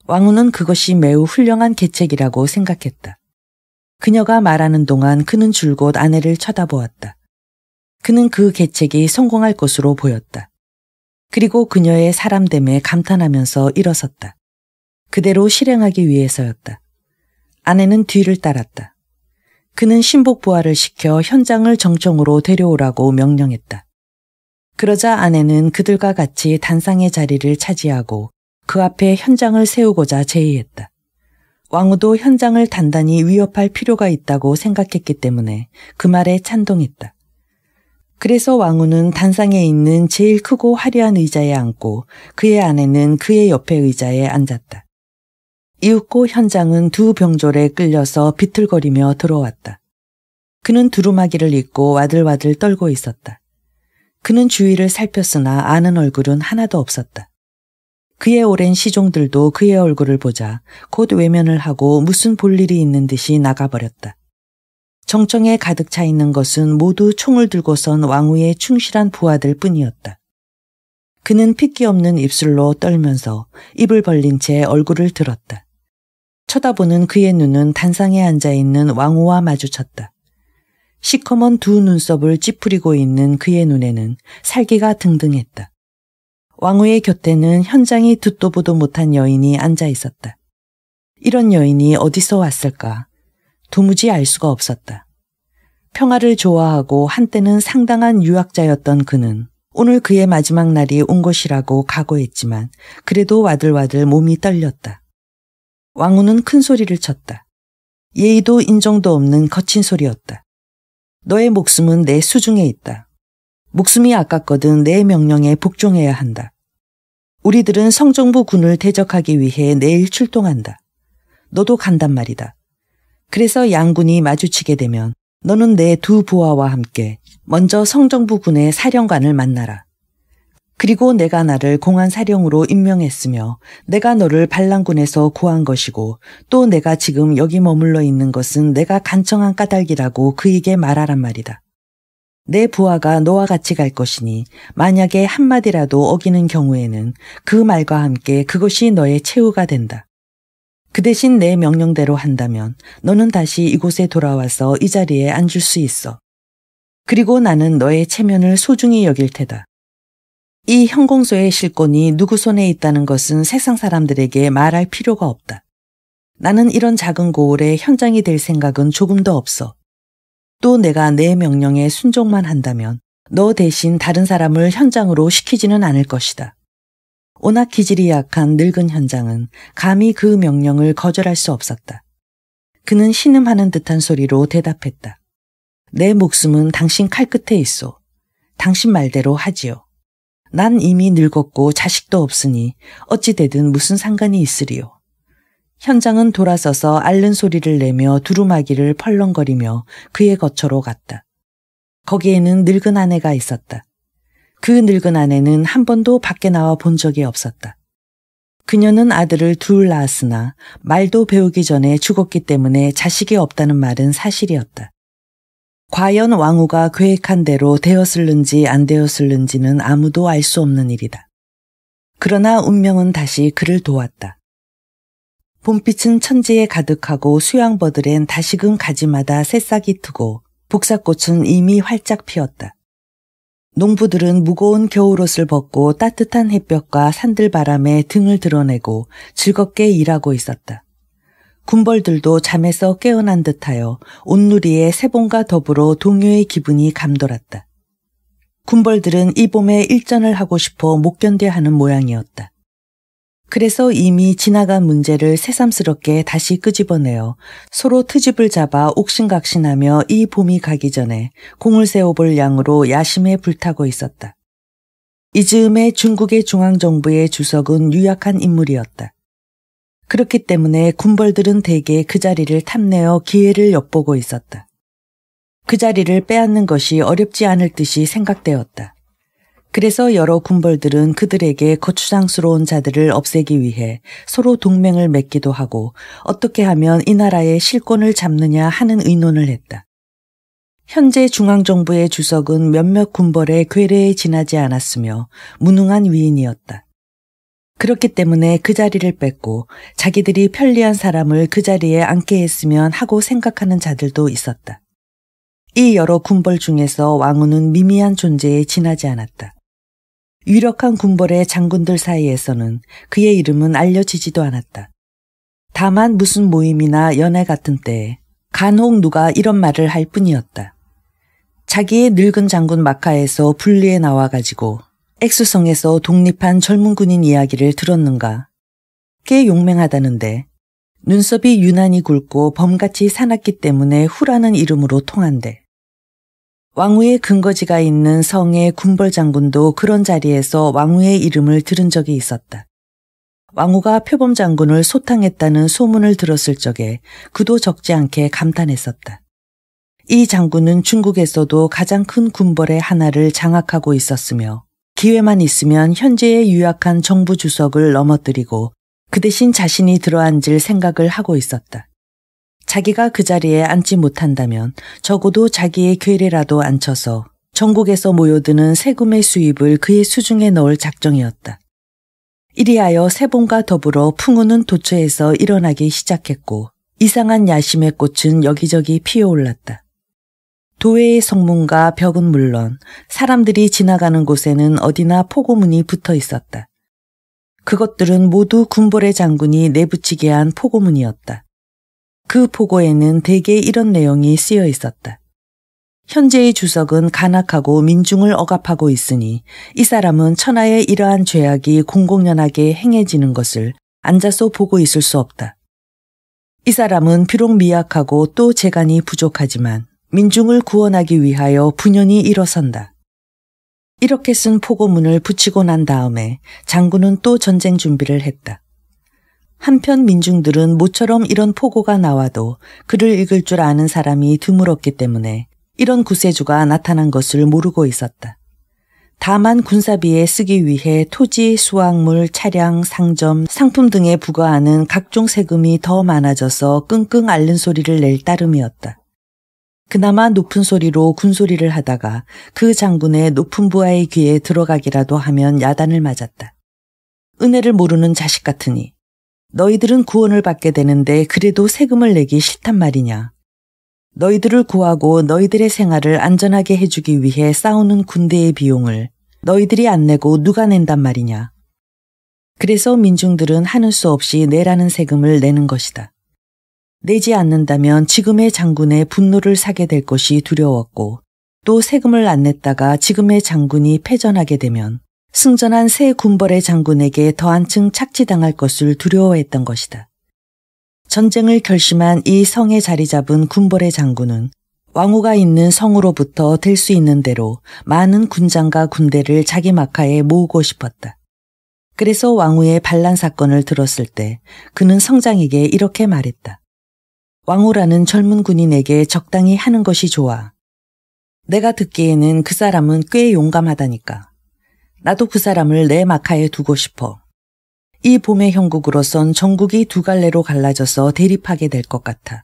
왕후는 그것이 매우 훌륭한 계책이라고 생각했다. 그녀가 말하는 동안 그는 줄곧 아내를 쳐다보았다. 그는 그 계책이 성공할 것으로 보였다. 그리고 그녀의 사람됨에 감탄하면서 일어섰다. 그대로 실행하기 위해서였다. 아내는 뒤를 따랐다. 그는 신복 부하를 시켜 현장을 정청으로 데려오라고 명령했다. 그러자 아내는 그들과 같이 단상의 자리를 차지하고 그 앞에 현장을 세우고자 제의했다. 왕후도 현장을 단단히 위협할 필요가 있다고 생각했기 때문에 그 말에 찬동했다. 그래서 왕후는 단상에 있는 제일 크고 화려한 의자에 앉고 그의 아내는 그의 옆에 의자에 앉았다. 이윽고 현장은 두 병졸에 끌려서 비틀거리며 들어왔다. 그는 두루마기를 입고 와들와들 떨고 있었다. 그는 주위를 살폈으나 아는 얼굴은 하나도 없었다. 그의 오랜 시종들도 그의 얼굴을 보자 곧 외면을 하고 무슨 볼일이 있는 듯이 나가버렸다. 정청에 가득 차 있는 것은 모두 총을 들고선 왕후의 충실한 부하들 뿐이었다. 그는 핏기 없는 입술로 떨면서 입을 벌린 채 얼굴을 들었다. 쳐다보는 그의 눈은 단상에 앉아 있는 왕후와 마주쳤다. 시커먼 두 눈썹을 찌푸리고 있는 그의 눈에는 살기가 등등했다. 왕후의 곁에는 현장이 듣도 보도 못한 여인이 앉아 있었다. 이런 여인이 어디서 왔을까? 도무지 알 수가 없었다. 평화를 좋아하고 한때는 상당한 유학자였던 그는 오늘 그의 마지막 날이 온 것이라고 각오했지만 그래도 와들와들 몸이 떨렸다. 왕후는 큰 소리를 쳤다. 예의도 인정도 없는 거친 소리였다. 너의 목숨은 내 수중에 있다. 목숨이 아깝거든 내 명령에 복종해야 한다. 우리들은 성정부 군을 대적하기 위해 내일 출동한다. 너도 간단 말이다. 그래서 양군이 마주치게 되면 너는 내 두 부하와 함께 먼저 성정부 군의 사령관을 만나라. 그리고 내가 나를 공안 사령으로 임명했으며 내가 너를 반란군에서 구한 것이고 또 내가 지금 여기 머물러 있는 것은 내가 간청한 까닭이라고 그에게 말하란 말이다. 내 부하가 너와 같이 갈 것이니 만약에 한마디라도 어기는 경우에는 그 말과 함께 그것이 너의 최우가 된다. 그 대신 내 명령대로 한다면 너는 다시 이곳에 돌아와서 이 자리에 앉을 수 있어. 그리고 나는 너의 체면을 소중히 여길 테다. 이 형공소의 실권이 누구 손에 있다는 것은 세상 사람들에게 말할 필요가 없다. 나는 이런 작은 고을의 현장이 될 생각은 조금도 없어. 또 내가 내 명령에 순종만 한다면 너 대신 다른 사람을 현장으로 시키지는 않을 것이다. 오낙 기질이 약한 늙은 현장은 감히 그 명령을 거절할 수 없었다. 그는 신음하는 듯한 소리로 대답했다. 내 목숨은 당신 칼끝에 있어. 당신 말대로 하지요. 난 이미 늙었고 자식도 없으니 어찌되든 무슨 상관이 있으리요. 현장은 돌아서서 앓는 소리를 내며 두루마기를 펄렁거리며 그의 거처로 갔다. 거기에는 늙은 아내가 있었다. 그 늙은 아내는 한 번도 밖에 나와 본 적이 없었다. 그녀는 아들을 둘 낳았으나 말도 배우기 전에 죽었기 때문에 자식이 없다는 말은 사실이었다. 과연 왕후가 계획한 대로 되었을는지 안 되었을는지는 아무도 알 수 없는 일이다. 그러나 운명은 다시 그를 도왔다. 봄빛은 천지에 가득하고 수양버들엔 다시금 가지마다 새싹이 트고 복사꽃은 이미 활짝 피었다. 농부들은 무거운 겨울옷을 벗고 따뜻한 햇볕과 산들바람에 등을 드러내고 즐겁게 일하고 있었다. 군벌들도 잠에서 깨어난 듯하여 온누리의 새봄과 더불어 동요의 기분이 감돌았다. 군벌들은 이 봄에 일전을 하고 싶어 못 견뎌하는 모양이었다. 그래서 이미 지나간 문제를 새삼스럽게 다시 끄집어내어 서로 트집을 잡아 옥신각신하며 이 봄이 가기 전에 공을 세워볼 양으로 야심에 불타고 있었다. 이즈음에 중국의 중앙정부의 주석은 유약한 인물이었다. 그렇기 때문에 군벌들은 대개 그 자리를 탐내어 기회를 엿보고 있었다. 그 자리를 빼앗는 것이 어렵지 않을 듯이 생각되었다. 그래서 여러 군벌들은 그들에게 거추장스러운 자들을 없애기 위해 서로 동맹을 맺기도 하고 어떻게 하면 이 나라의 실권을 잡느냐 하는 의논을 했다. 현재 중앙정부의 주석은 몇몇 군벌의 괴뢰에 지나지 않았으며 무능한 위인이었다. 그렇기 때문에 그 자리를 뺏고 자기들이 편리한 사람을 그 자리에 앉게 했으면 하고 생각하는 자들도 있었다. 이 여러 군벌 중에서 왕후는 미미한 존재에 지나지 않았다. 유력한 군벌의 장군들 사이에서는 그의 이름은 알려지지도 않았다. 다만 무슨 모임이나 연애 같은 때에 간혹 누가 이런 말을 할 뿐이었다. 자기의 늙은 장군 마카에서 분리해 나와가지고 엑수성에서 독립한 젊은 군인 이야기를 들었는가. 꽤 용맹하다는데 눈썹이 유난히 굵고 범같이 사납기 때문에 후라는 이름으로 통한대. 왕후의 근거지가 있는 성의 군벌 장군도 그런 자리에서 왕후의 이름을 들은 적이 있었다. 왕후가 표범 장군을 소탕했다는 소문을 들었을 적에 그도 적지 않게 감탄했었다. 이 장군은 중국에서도 가장 큰 군벌의 하나를 장악하고 있었으며 기회만 있으면 현재의 유약한 정부 주석을 넘어뜨리고 그 대신 자신이 들어앉을 생각을 하고 있었다. 자기가 그 자리에 앉지 못한다면 적어도 자기의 괴례라도 앉혀서 전국에서 모여드는 세금의 수입을 그의 수중에 넣을 작정이었다. 이리하여 세봉과 더불어 풍우는 도처에서 일어나기 시작했고 이상한 야심의 꽃은 여기저기 피어올랐다. 도회의 성문과 벽은 물론 사람들이 지나가는 곳에는 어디나 포고문이 붙어 있었다. 그것들은 모두 군벌의 장군이 내붙이게 한 포고문이었다. 그 포고에는 대개 이런 내용이 쓰여 있었다. 현재의 주석은 간악하고 민중을 억압하고 있으니 이 사람은 천하에 이러한 죄악이 공공연하게 행해지는 것을 앉아서 보고 있을 수 없다. 이 사람은 비록 미약하고 또 재간이 부족하지만 민중을 구원하기 위하여 분연히 일어선다. 이렇게 쓴 포고문을 붙이고 난 다음에 장군은 또 전쟁 준비를 했다. 한편 민중들은 모처럼 이런 포고가 나와도 글을 읽을 줄 아는 사람이 드물었기 때문에 이런 구세주가 나타난 것을 모르고 있었다. 다만 군사비에 쓰기 위해 토지, 수확물, 차량, 상점, 상품 등에 부과하는 각종 세금이 더 많아져서 끙끙 앓는 소리를 낼 따름이었다. 그나마 높은 소리로 군소리를 하다가 그 장군의 높은 부하의 귀에 들어가기라도 하면 야단을 맞았다. 은혜를 모르는 자식 같으니 너희들은 구원을 받게 되는데 그래도 세금을 내기 싫단 말이냐. 너희들을 구하고 너희들의 생활을 안전하게 해주기 위해 싸우는 군대의 비용을 너희들이 안 내고 누가 낸단 말이냐. 그래서 민중들은 하는 수 없이 내라는 세금을 내는 것이다. 내지 않는다면 지금의 장군의 분노를 사게 될 것이 두려웠고 또 세금을 안 냈다가 지금의 장군이 패전하게 되면 승전한 새 군벌의 장군에게 더한층 착취당할 것을 두려워했던 것이다. 전쟁을 결심한 이 성에 자리 잡은 군벌의 장군은 왕후가 있는 성으로부터 될 수 있는 대로 많은 군장과 군대를 자기 마카에 모으고 싶었다. 그래서 왕후의 반란 사건을 들었을 때 그는 성장에게 이렇게 말했다. 왕후라는 젊은 군인에게 적당히 하는 것이 좋아. 내가 듣기에는 그 사람은 꽤 용감하다니까. 나도 그 사람을 내 마카에 두고 싶어. 이 봄의 형국으로선 전국이 두 갈래로 갈라져서 대립하게 될 것 같아.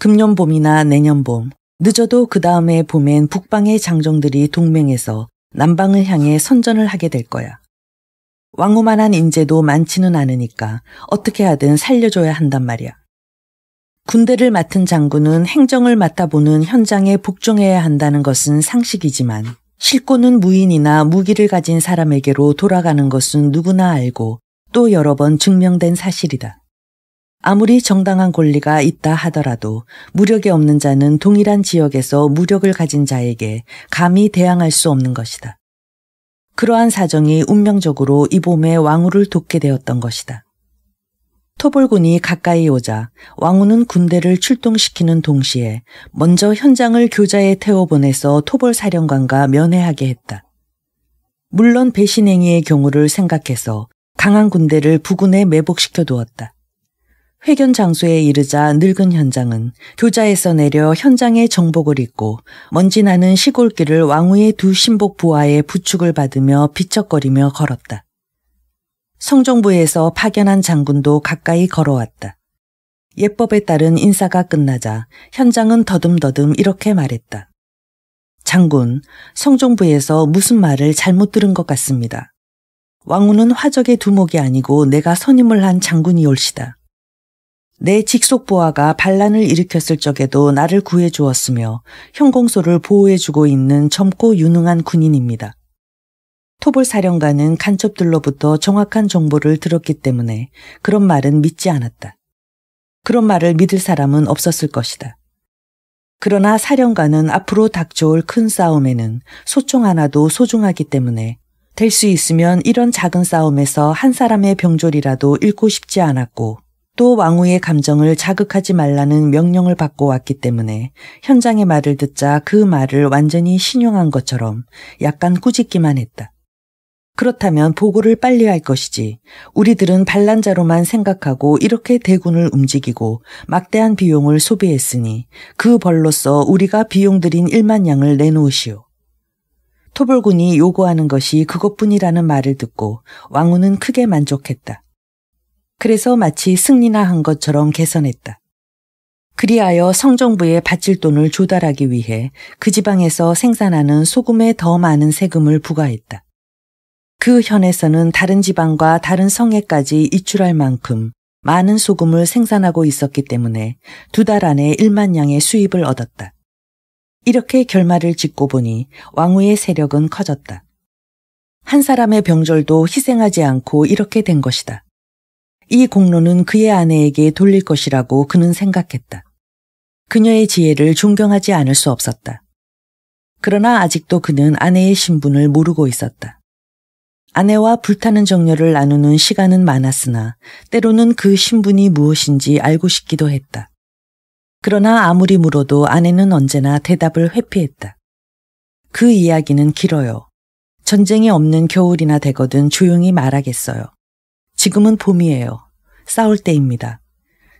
금년 봄이나 내년 봄, 늦어도 그 다음에 봄엔 북방의 장정들이 동맹해서 남방을 향해 선전을 하게 될 거야. 왕후만한 인재도 많지는 않으니까 어떻게 하든 살려줘야 한단 말이야. 군대를 맡은 장군은 행정을 맡아보는 현장에 복종해야 한다는 것은 상식이지만 실고는 무인이나 무기를 가진 사람에게로 돌아가는 것은 누구나 알고 또 여러 번 증명된 사실이다. 아무리 정당한 권리가 있다 하더라도 무력이 없는 자는 동일한 지역에서 무력을 가진 자에게 감히 대항할 수 없는 것이다. 그러한 사정이 운명적으로 이봄의 왕후를 돕게 되었던 것이다. 토벌군이 가까이 오자 왕후는 군대를 출동시키는 동시에 먼저 현장을 교자에 태워 보내서 토벌 사령관과 면회하게 했다. 물론 배신행위의 경우를 생각해서 강한 군대를 부군에 매복시켜 두었다. 회견 장소에 이르자 늙은 현장은 교자에서 내려 현장의 정복을 입고 먼지 나는 시골길을 왕후의 두 신복 부하의 부축을 받으며 비척거리며 걸었다. 성종부에서 파견한 장군도 가까이 걸어왔다. 예법에 따른 인사가 끝나자 현장은 더듬더듬 이렇게 말했다. 장군, 성종부에서 무슨 말을 잘못 들은 것 같습니다. 왕후는 화적의 두목이 아니고 내가 선임을 한 장군이 올시다. 내 직속부하가 반란을 일으켰을 적에도 나를 구해주었으며 형공소를 보호해주고 있는 젊고 유능한 군인입니다. 토볼 사령관은 간첩들로부터 정확한 정보를 들었기 때문에 그런 말은 믿지 않았다. 그런 말을 믿을 사람은 없었을 것이다. 그러나 사령관은 앞으로 닥쳐올 큰 싸움에는 소총 하나도 소중하기 때문에 될 수 있으면 이런 작은 싸움에서 한 사람의 병졸이라도 잃고 싶지 않았고 또 왕후의 감정을 자극하지 말라는 명령을 받고 왔기 때문에 현장의 말을 듣자 그 말을 완전히 신용한 것처럼 약간 꾸짖기만 했다. 그렇다면 보고를 빨리 할 것이지. 우리들은 반란자로만 생각하고 이렇게 대군을 움직이고 막대한 비용을 소비했으니 그 벌로서 우리가 비용 들인 1만 양을 내놓으시오. 토벌군이 요구하는 것이 그것뿐이라는 말을 듣고 왕후는 크게 만족했다. 그래서 마치 승리나 한 것처럼 개선했다. 그리하여 성정부에 바칠 돈을 조달하기 위해 그 지방에서 생산하는 소금에 더 많은 세금을 부과했다. 그 현에서는 다른 지방과 다른 성에까지 이출할 만큼 많은 소금을 생산하고 있었기 때문에 두 달 안에 1만 양의 수입을 얻었다. 이렇게 결말을 짓고 보니 왕후의 세력은 커졌다. 한 사람의 병절도 희생하지 않고 이렇게 된 것이다. 이 공로는 그의 아내에게 돌릴 것이라고 그는 생각했다. 그녀의 지혜를 존경하지 않을 수 없었다. 그러나 아직도 그는 아내의 신분을 모르고 있었다. 아내와 불타는 정열을 나누는 시간은 많았으나 때로는 그 신분이 무엇인지 알고 싶기도 했다. 그러나 아무리 물어도 아내는 언제나 대답을 회피했다. 그 이야기는 길어요. 전쟁이 없는 겨울이나 되거든 조용히 말하겠어요. 지금은 봄이에요. 싸울 때입니다.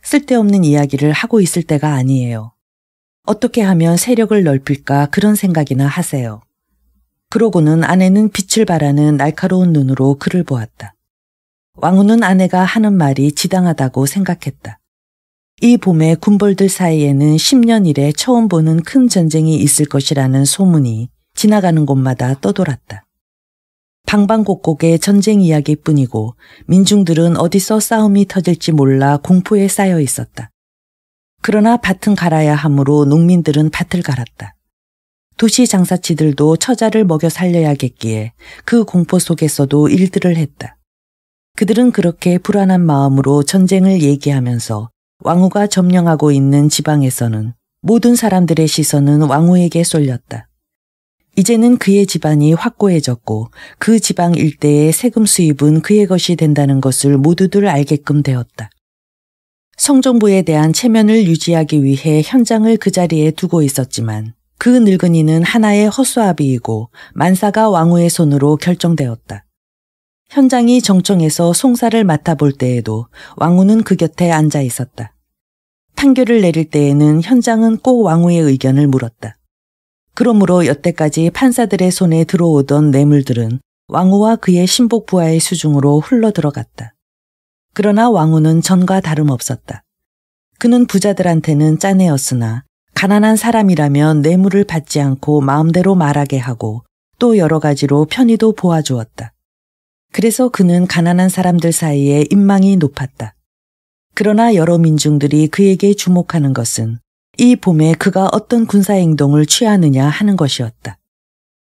쓸데없는 이야기를 하고 있을 때가 아니에요. 어떻게 하면 세력을 넓힐까 그런 생각이나 하세요. 그러고는 아내는 빛을 발하는 날카로운 눈으로 그를 보았다. 왕후는 아내가 하는 말이 지당하다고 생각했다. 이 봄에 군벌들 사이에는 10년 이래 처음 보는 큰 전쟁이 있을 것이라는 소문이 지나가는 곳마다 떠돌았다. 방방곡곡의 전쟁 이야기뿐이고 민중들은 어디서 싸움이 터질지 몰라 공포에 쌓여 있었다. 그러나 밭은 갈아야 함으로 농민들은 밭을 갈았다. 도시 장사치들도 처자를 먹여 살려야겠기에 그 공포 속에서도 일들을 했다. 그들은 그렇게 불안한 마음으로 전쟁을 얘기하면서 왕후가 점령하고 있는 지방에서는 모든 사람들의 시선은 왕후에게 쏠렸다. 이제는 그의 집안이 확고해졌고 그 지방 일대의 세금 수입은 그의 것이 된다는 것을 모두들 알게끔 되었다. 성정부에 대한 체면을 유지하기 위해 현장을 그 자리에 두고 있었지만 그 늙은이는 하나의 허수아비이고 만사가 왕후의 손으로 결정되었다. 현장이 정청에서 송사를 맡아볼 때에도 왕후는 그 곁에 앉아 있었다. 판결을 내릴 때에는 현장은 꼭 왕후의 의견을 물었다. 그러므로 여태까지 판사들의 손에 들어오던 뇌물들은 왕후와 그의 신복 부하의 수중으로 흘러 들어갔다. 그러나 왕후는 전과 다름없었다. 그는 부자들한테는 짜내었으나 가난한 사람이라면 뇌물을 받지 않고 마음대로 말하게 하고 또 여러 가지로 편의도 보아주었다. 그래서 그는 가난한 사람들 사이에 인망이 높았다. 그러나 여러 민중들이 그에게 주목하는 것은 이 봄에 그가 어떤 군사 행동을 취하느냐 하는 것이었다.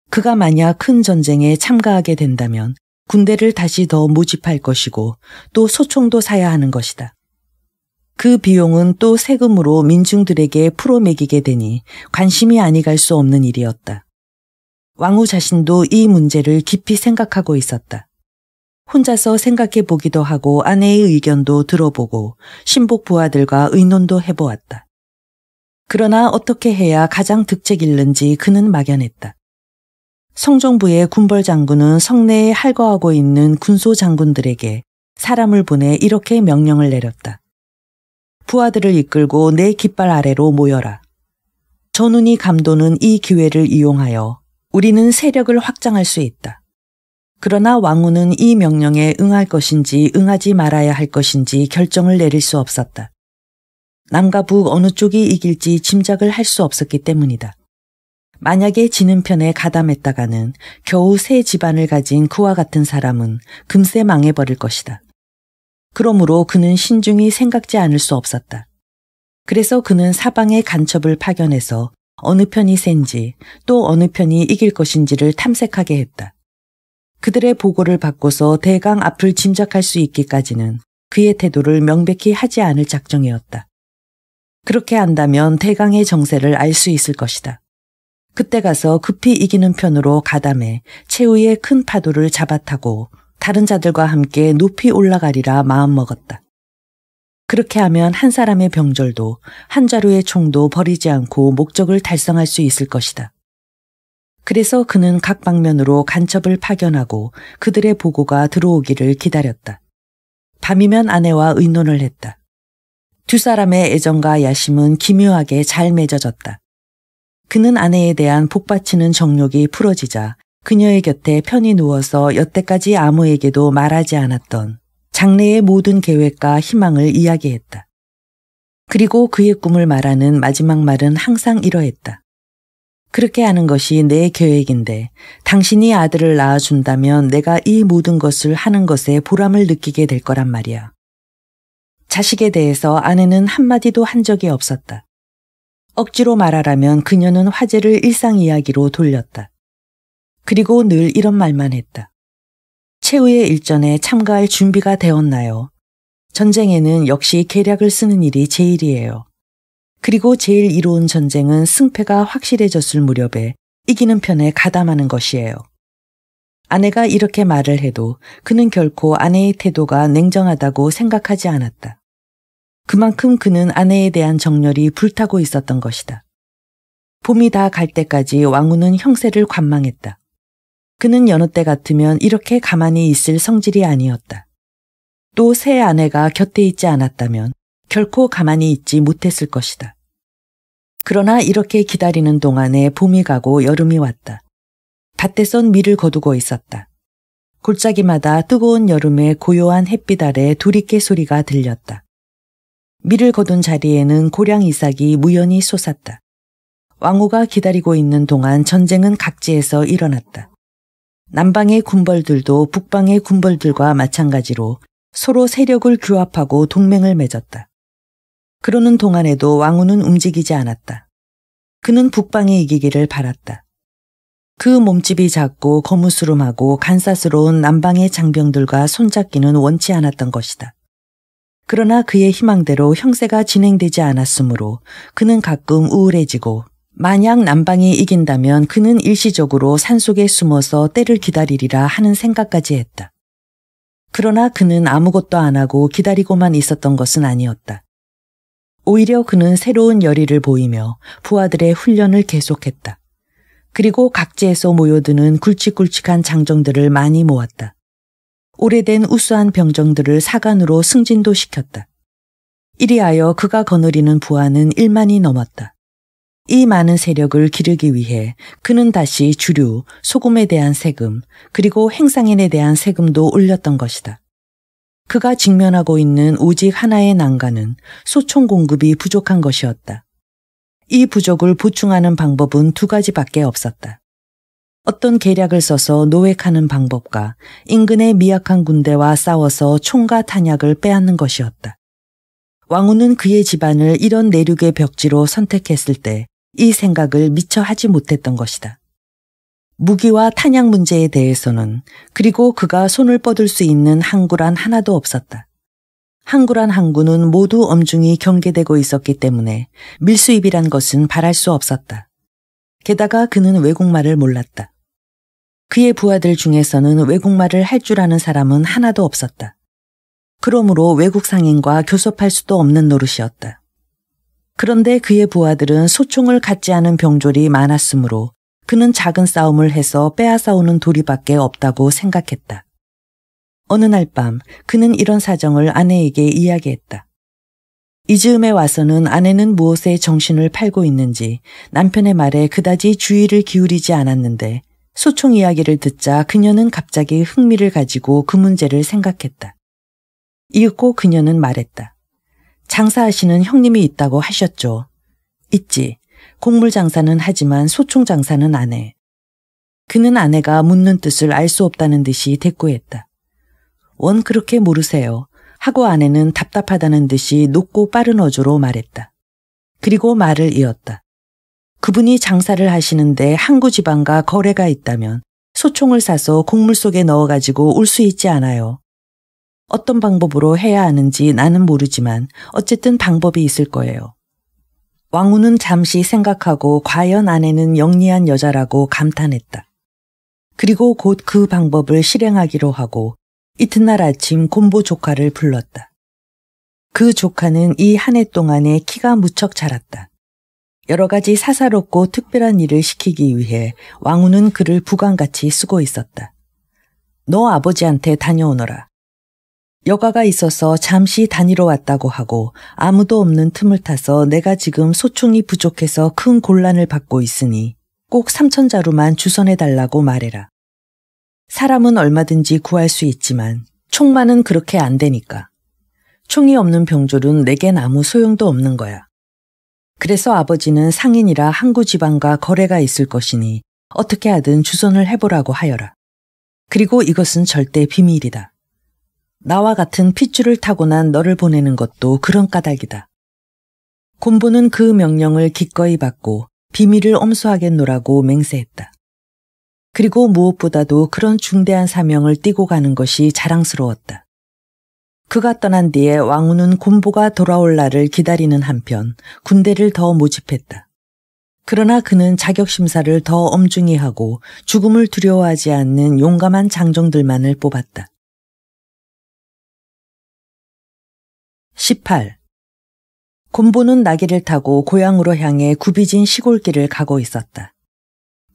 그가 만약 큰 전쟁에 참가하게 된다면 군대를 다시 더 모집할 것이고 또 소총도 사야 하는 것이다. 그 비용은 또 세금으로 민중들에게 풀어매기게 되니 관심이 아니갈 수 없는 일이었다. 왕후 자신도 이 문제를 깊이 생각하고 있었다. 혼자서 생각해 보기도 하고 아내의 의견도 들어보고 신복 부하들과 의논도 해보았다. 그러나 어떻게 해야 가장 득책 일는지 그는 막연했다. 성종부의 군벌 장군은 성내에 할거하고 있는 군소 장군들에게 사람을 보내 이렇게 명령을 내렸다. 부하들을 이끌고 내 깃발 아래로 모여라. 전운이 감도는 이 기회를 이용하여 우리는 세력을 확장할 수 있다. 그러나 왕후는 이 명령에 응할 것인지 응하지 말아야 할 것인지 결정을 내릴 수 없었다. 남과 북 어느 쪽이 이길지 짐작을 할 수 없었기 때문이다. 만약에 지는 편에 가담했다가는 겨우 새 집안을 가진 그와 같은 사람은 금세 망해버릴 것이다. 그러므로 그는 신중히 생각지 않을 수 없었다. 그래서 그는 사방의 간첩을 파견해서 어느 편이 센지 또 어느 편이 이길 것인지를 탐색하게 했다. 그들의 보고를 받고서 대강 앞을 짐작할 수 있기까지는 그의 태도를 명백히 하지 않을 작정이었다. 그렇게 한다면 대강의 정세를 알 수 있을 것이다. 그때 가서 급히 이기는 편으로 가담해 최후의 큰 파도를 잡아타고 다른 자들과 함께 높이 올라가리라 마음먹었다. 그렇게 하면 한 사람의 병절도 한 자루의 총도 버리지 않고 목적을 달성할 수 있을 것이다. 그래서 그는 각 방면으로 간첩을 파견하고 그들의 보고가 들어오기를 기다렸다. 밤이면 아내와 의논을 했다. 두 사람의 애정과 야심은 기묘하게 잘 맺어졌다. 그는 아내에 대한 복받치는 정욕이 풀어지자 그녀의 곁에 편히 누워서 여태까지 아무에게도 말하지 않았던 장래의 모든 계획과 희망을 이야기했다. 그리고 그의 꿈을 말하는 마지막 말은 항상 이러했다. 그렇게 하는 것이 내 계획인데 당신이 아들을 낳아준다면 내가 이 모든 것을 하는 것에 보람을 느끼게 될 거란 말이야. 자식에 대해서 아내는 한마디도 한 적이 없었다. 억지로 말하라면 그녀는 화제를 일상 이야기로 돌렸다. 그리고 늘 이런 말만 했다. 최후의 일전에 참가할 준비가 되었나요? 전쟁에는 역시 계략을 쓰는 일이 제일이에요. 그리고 제일 이로운 전쟁은 승패가 확실해졌을 무렵에 이기는 편에 가담하는 것이에요. 아내가 이렇게 말을 해도 그는 결코 아내의 태도가 냉정하다고 생각하지 않았다. 그만큼 그는 아내에 대한 정열이 불타고 있었던 것이다. 봄이 다 갈 때까지 왕후는 형세를 관망했다. 그는 여느 때 같으면 이렇게 가만히 있을 성질이 아니었다. 또 새 아내가 곁에 있지 않았다면 결코 가만히 있지 못했을 것이다. 그러나 이렇게 기다리는 동안에 봄이 가고 여름이 왔다. 밭에 선 밀을 거두고 있었다. 골짜기마다 뜨거운 여름의 고요한 햇빛 아래 도리깨 소리가 들렸다. 밀을 거둔 자리에는 고량 이삭이 무연히 솟았다. 왕후가 기다리고 있는 동안 전쟁은 각지에서 일어났다. 남방의 군벌들도 북방의 군벌들과 마찬가지로 서로 세력을 규합하고 동맹을 맺었다. 그러는 동안에도 왕후는 움직이지 않았다. 그는 북방이 이기기를 바랐다. 그 몸집이 작고 거무스름하고 간사스러운 남방의 장병들과 손잡기는 원치 않았던 것이다. 그러나 그의 희망대로 형세가 진행되지 않았으므로 그는 가끔 우울해지고 만약 남방이 이긴다면 그는 일시적으로 산속에 숨어서 때를 기다리리라 하는 생각까지 했다. 그러나 그는 아무것도 안 하고 기다리고만 있었던 것은 아니었다. 오히려 그는 새로운 열의를 보이며 부하들의 훈련을 계속했다. 그리고 각지에서 모여드는 굵직굵직한 장정들을 많이 모았다. 오래된 우수한 병정들을 사관으로 승진도 시켰다. 이리하여 그가 거느리는 부하는 1만이 넘었다. 이 많은 세력을 기르기 위해 그는 다시 주류, 소금에 대한 세금, 그리고 행상인에 대한 세금도 올렸던 것이다. 그가 직면하고 있는 오직 하나의 난관은 소총 공급이 부족한 것이었다. 이 부족을 보충하는 방법은 두 가지밖에 없었다. 어떤 계략을 써서 노획하는 방법과 인근의 미약한 군대와 싸워서 총과 탄약을 빼앗는 것이었다. 왕후는 그의 집안을 이런 내륙의 벽지로 선택했을 때이 생각을 미처 하지 못했던 것이다. 무기와 탄약 문제에 대해서는 그리고 그가 손을 뻗을 수 있는 항구란 하나도 없었다. 항구란 항구는 모두 엄중히 경계되고 있었기 때문에 밀수입이란 것은 바랄 수 없었다. 게다가 그는 외국말을 몰랐다. 그의 부하들 중에서는 외국말을 할 줄 아는 사람은 하나도 없었다. 그러므로 외국 상인과 교섭할 수도 없는 노릇이었다. 그런데 그의 부하들은 소총을 갖지 않은 병졸이 많았으므로 그는 작은 싸움을 해서 빼앗아오는 도리밖에 없다고 생각했다. 어느 날 밤 그는 이런 사정을 아내에게 이야기했다. 이즈음에 와서는 아내는 무엇에 정신을 팔고 있는지 남편의 말에 그다지 주의를 기울이지 않았는데 소총 이야기를 듣자 그녀는 갑자기 흥미를 가지고 그 문제를 생각했다. 이윽고 그녀는 말했다. 장사하시는 형님이 있다고 하셨죠. 있지. 곡물 장사는 하지만 소총 장사는 안 해. 그는 아내가 묻는 뜻을 알 수 없다는 듯이 대꾸했다. 원 그렇게 모르세요. 하고 아내는 답답하다는 듯이 높고 빠른 어조로 말했다. 그리고 말을 이었다. 그분이 장사를 하시는데 항구 지방과 거래가 있다면 소총을 사서 곡물 속에 넣어가지고 올 수 있지 않아요. 어떤 방법으로 해야 하는지 나는 모르지만 어쨌든 방법이 있을 거예요. 왕우는 잠시 생각하고 과연 아내는 영리한 여자라고 감탄했다. 그리고 곧 그 방법을 실행하기로 하고 이튿날 아침 곰보 조카를 불렀다. 그 조카는 이 한 해 동안에 키가 무척 자랐다. 여러 가지 사사롭고 특별한 일을 시키기 위해 왕우는 그를 부관같이 쓰고 있었다. 너 아버지한테 다녀오너라. 여가가 있어서 잠시 다니러 왔다고 하고 아무도 없는 틈을 타서 내가 지금 소총이 부족해서 큰 곤란을 받고 있으니 꼭 삼천자루만 주선해달라고 말해라. 사람은 얼마든지 구할 수 있지만 총만은 그렇게 안 되니까. 총이 없는 병졸은 내겐 아무 소용도 없는 거야. 그래서 아버지는 상인이라 항구 지방과 거래가 있을 것이니 어떻게 하든 주선을 해보라고 하여라. 그리고 이것은 절대 비밀이다. 나와 같은 핏줄을 타고난 너를 보내는 것도 그런 까닭이다. 곰보는 그 명령을 기꺼이 받고 비밀을 엄수하겠노라고 맹세했다. 그리고 무엇보다도 그런 중대한 사명을 띠고 가는 것이 자랑스러웠다. 그가 떠난 뒤에 왕우는 곰보가 돌아올 날을 기다리는 한편 군대를 더 모집했다. 그러나 그는 자격심사를 더 엄중히 하고 죽음을 두려워하지 않는 용감한 장정들만을 뽑았다. 18. 곰보는 나귀를 타고 고향으로 향해 굽이진 시골길을 가고 있었다.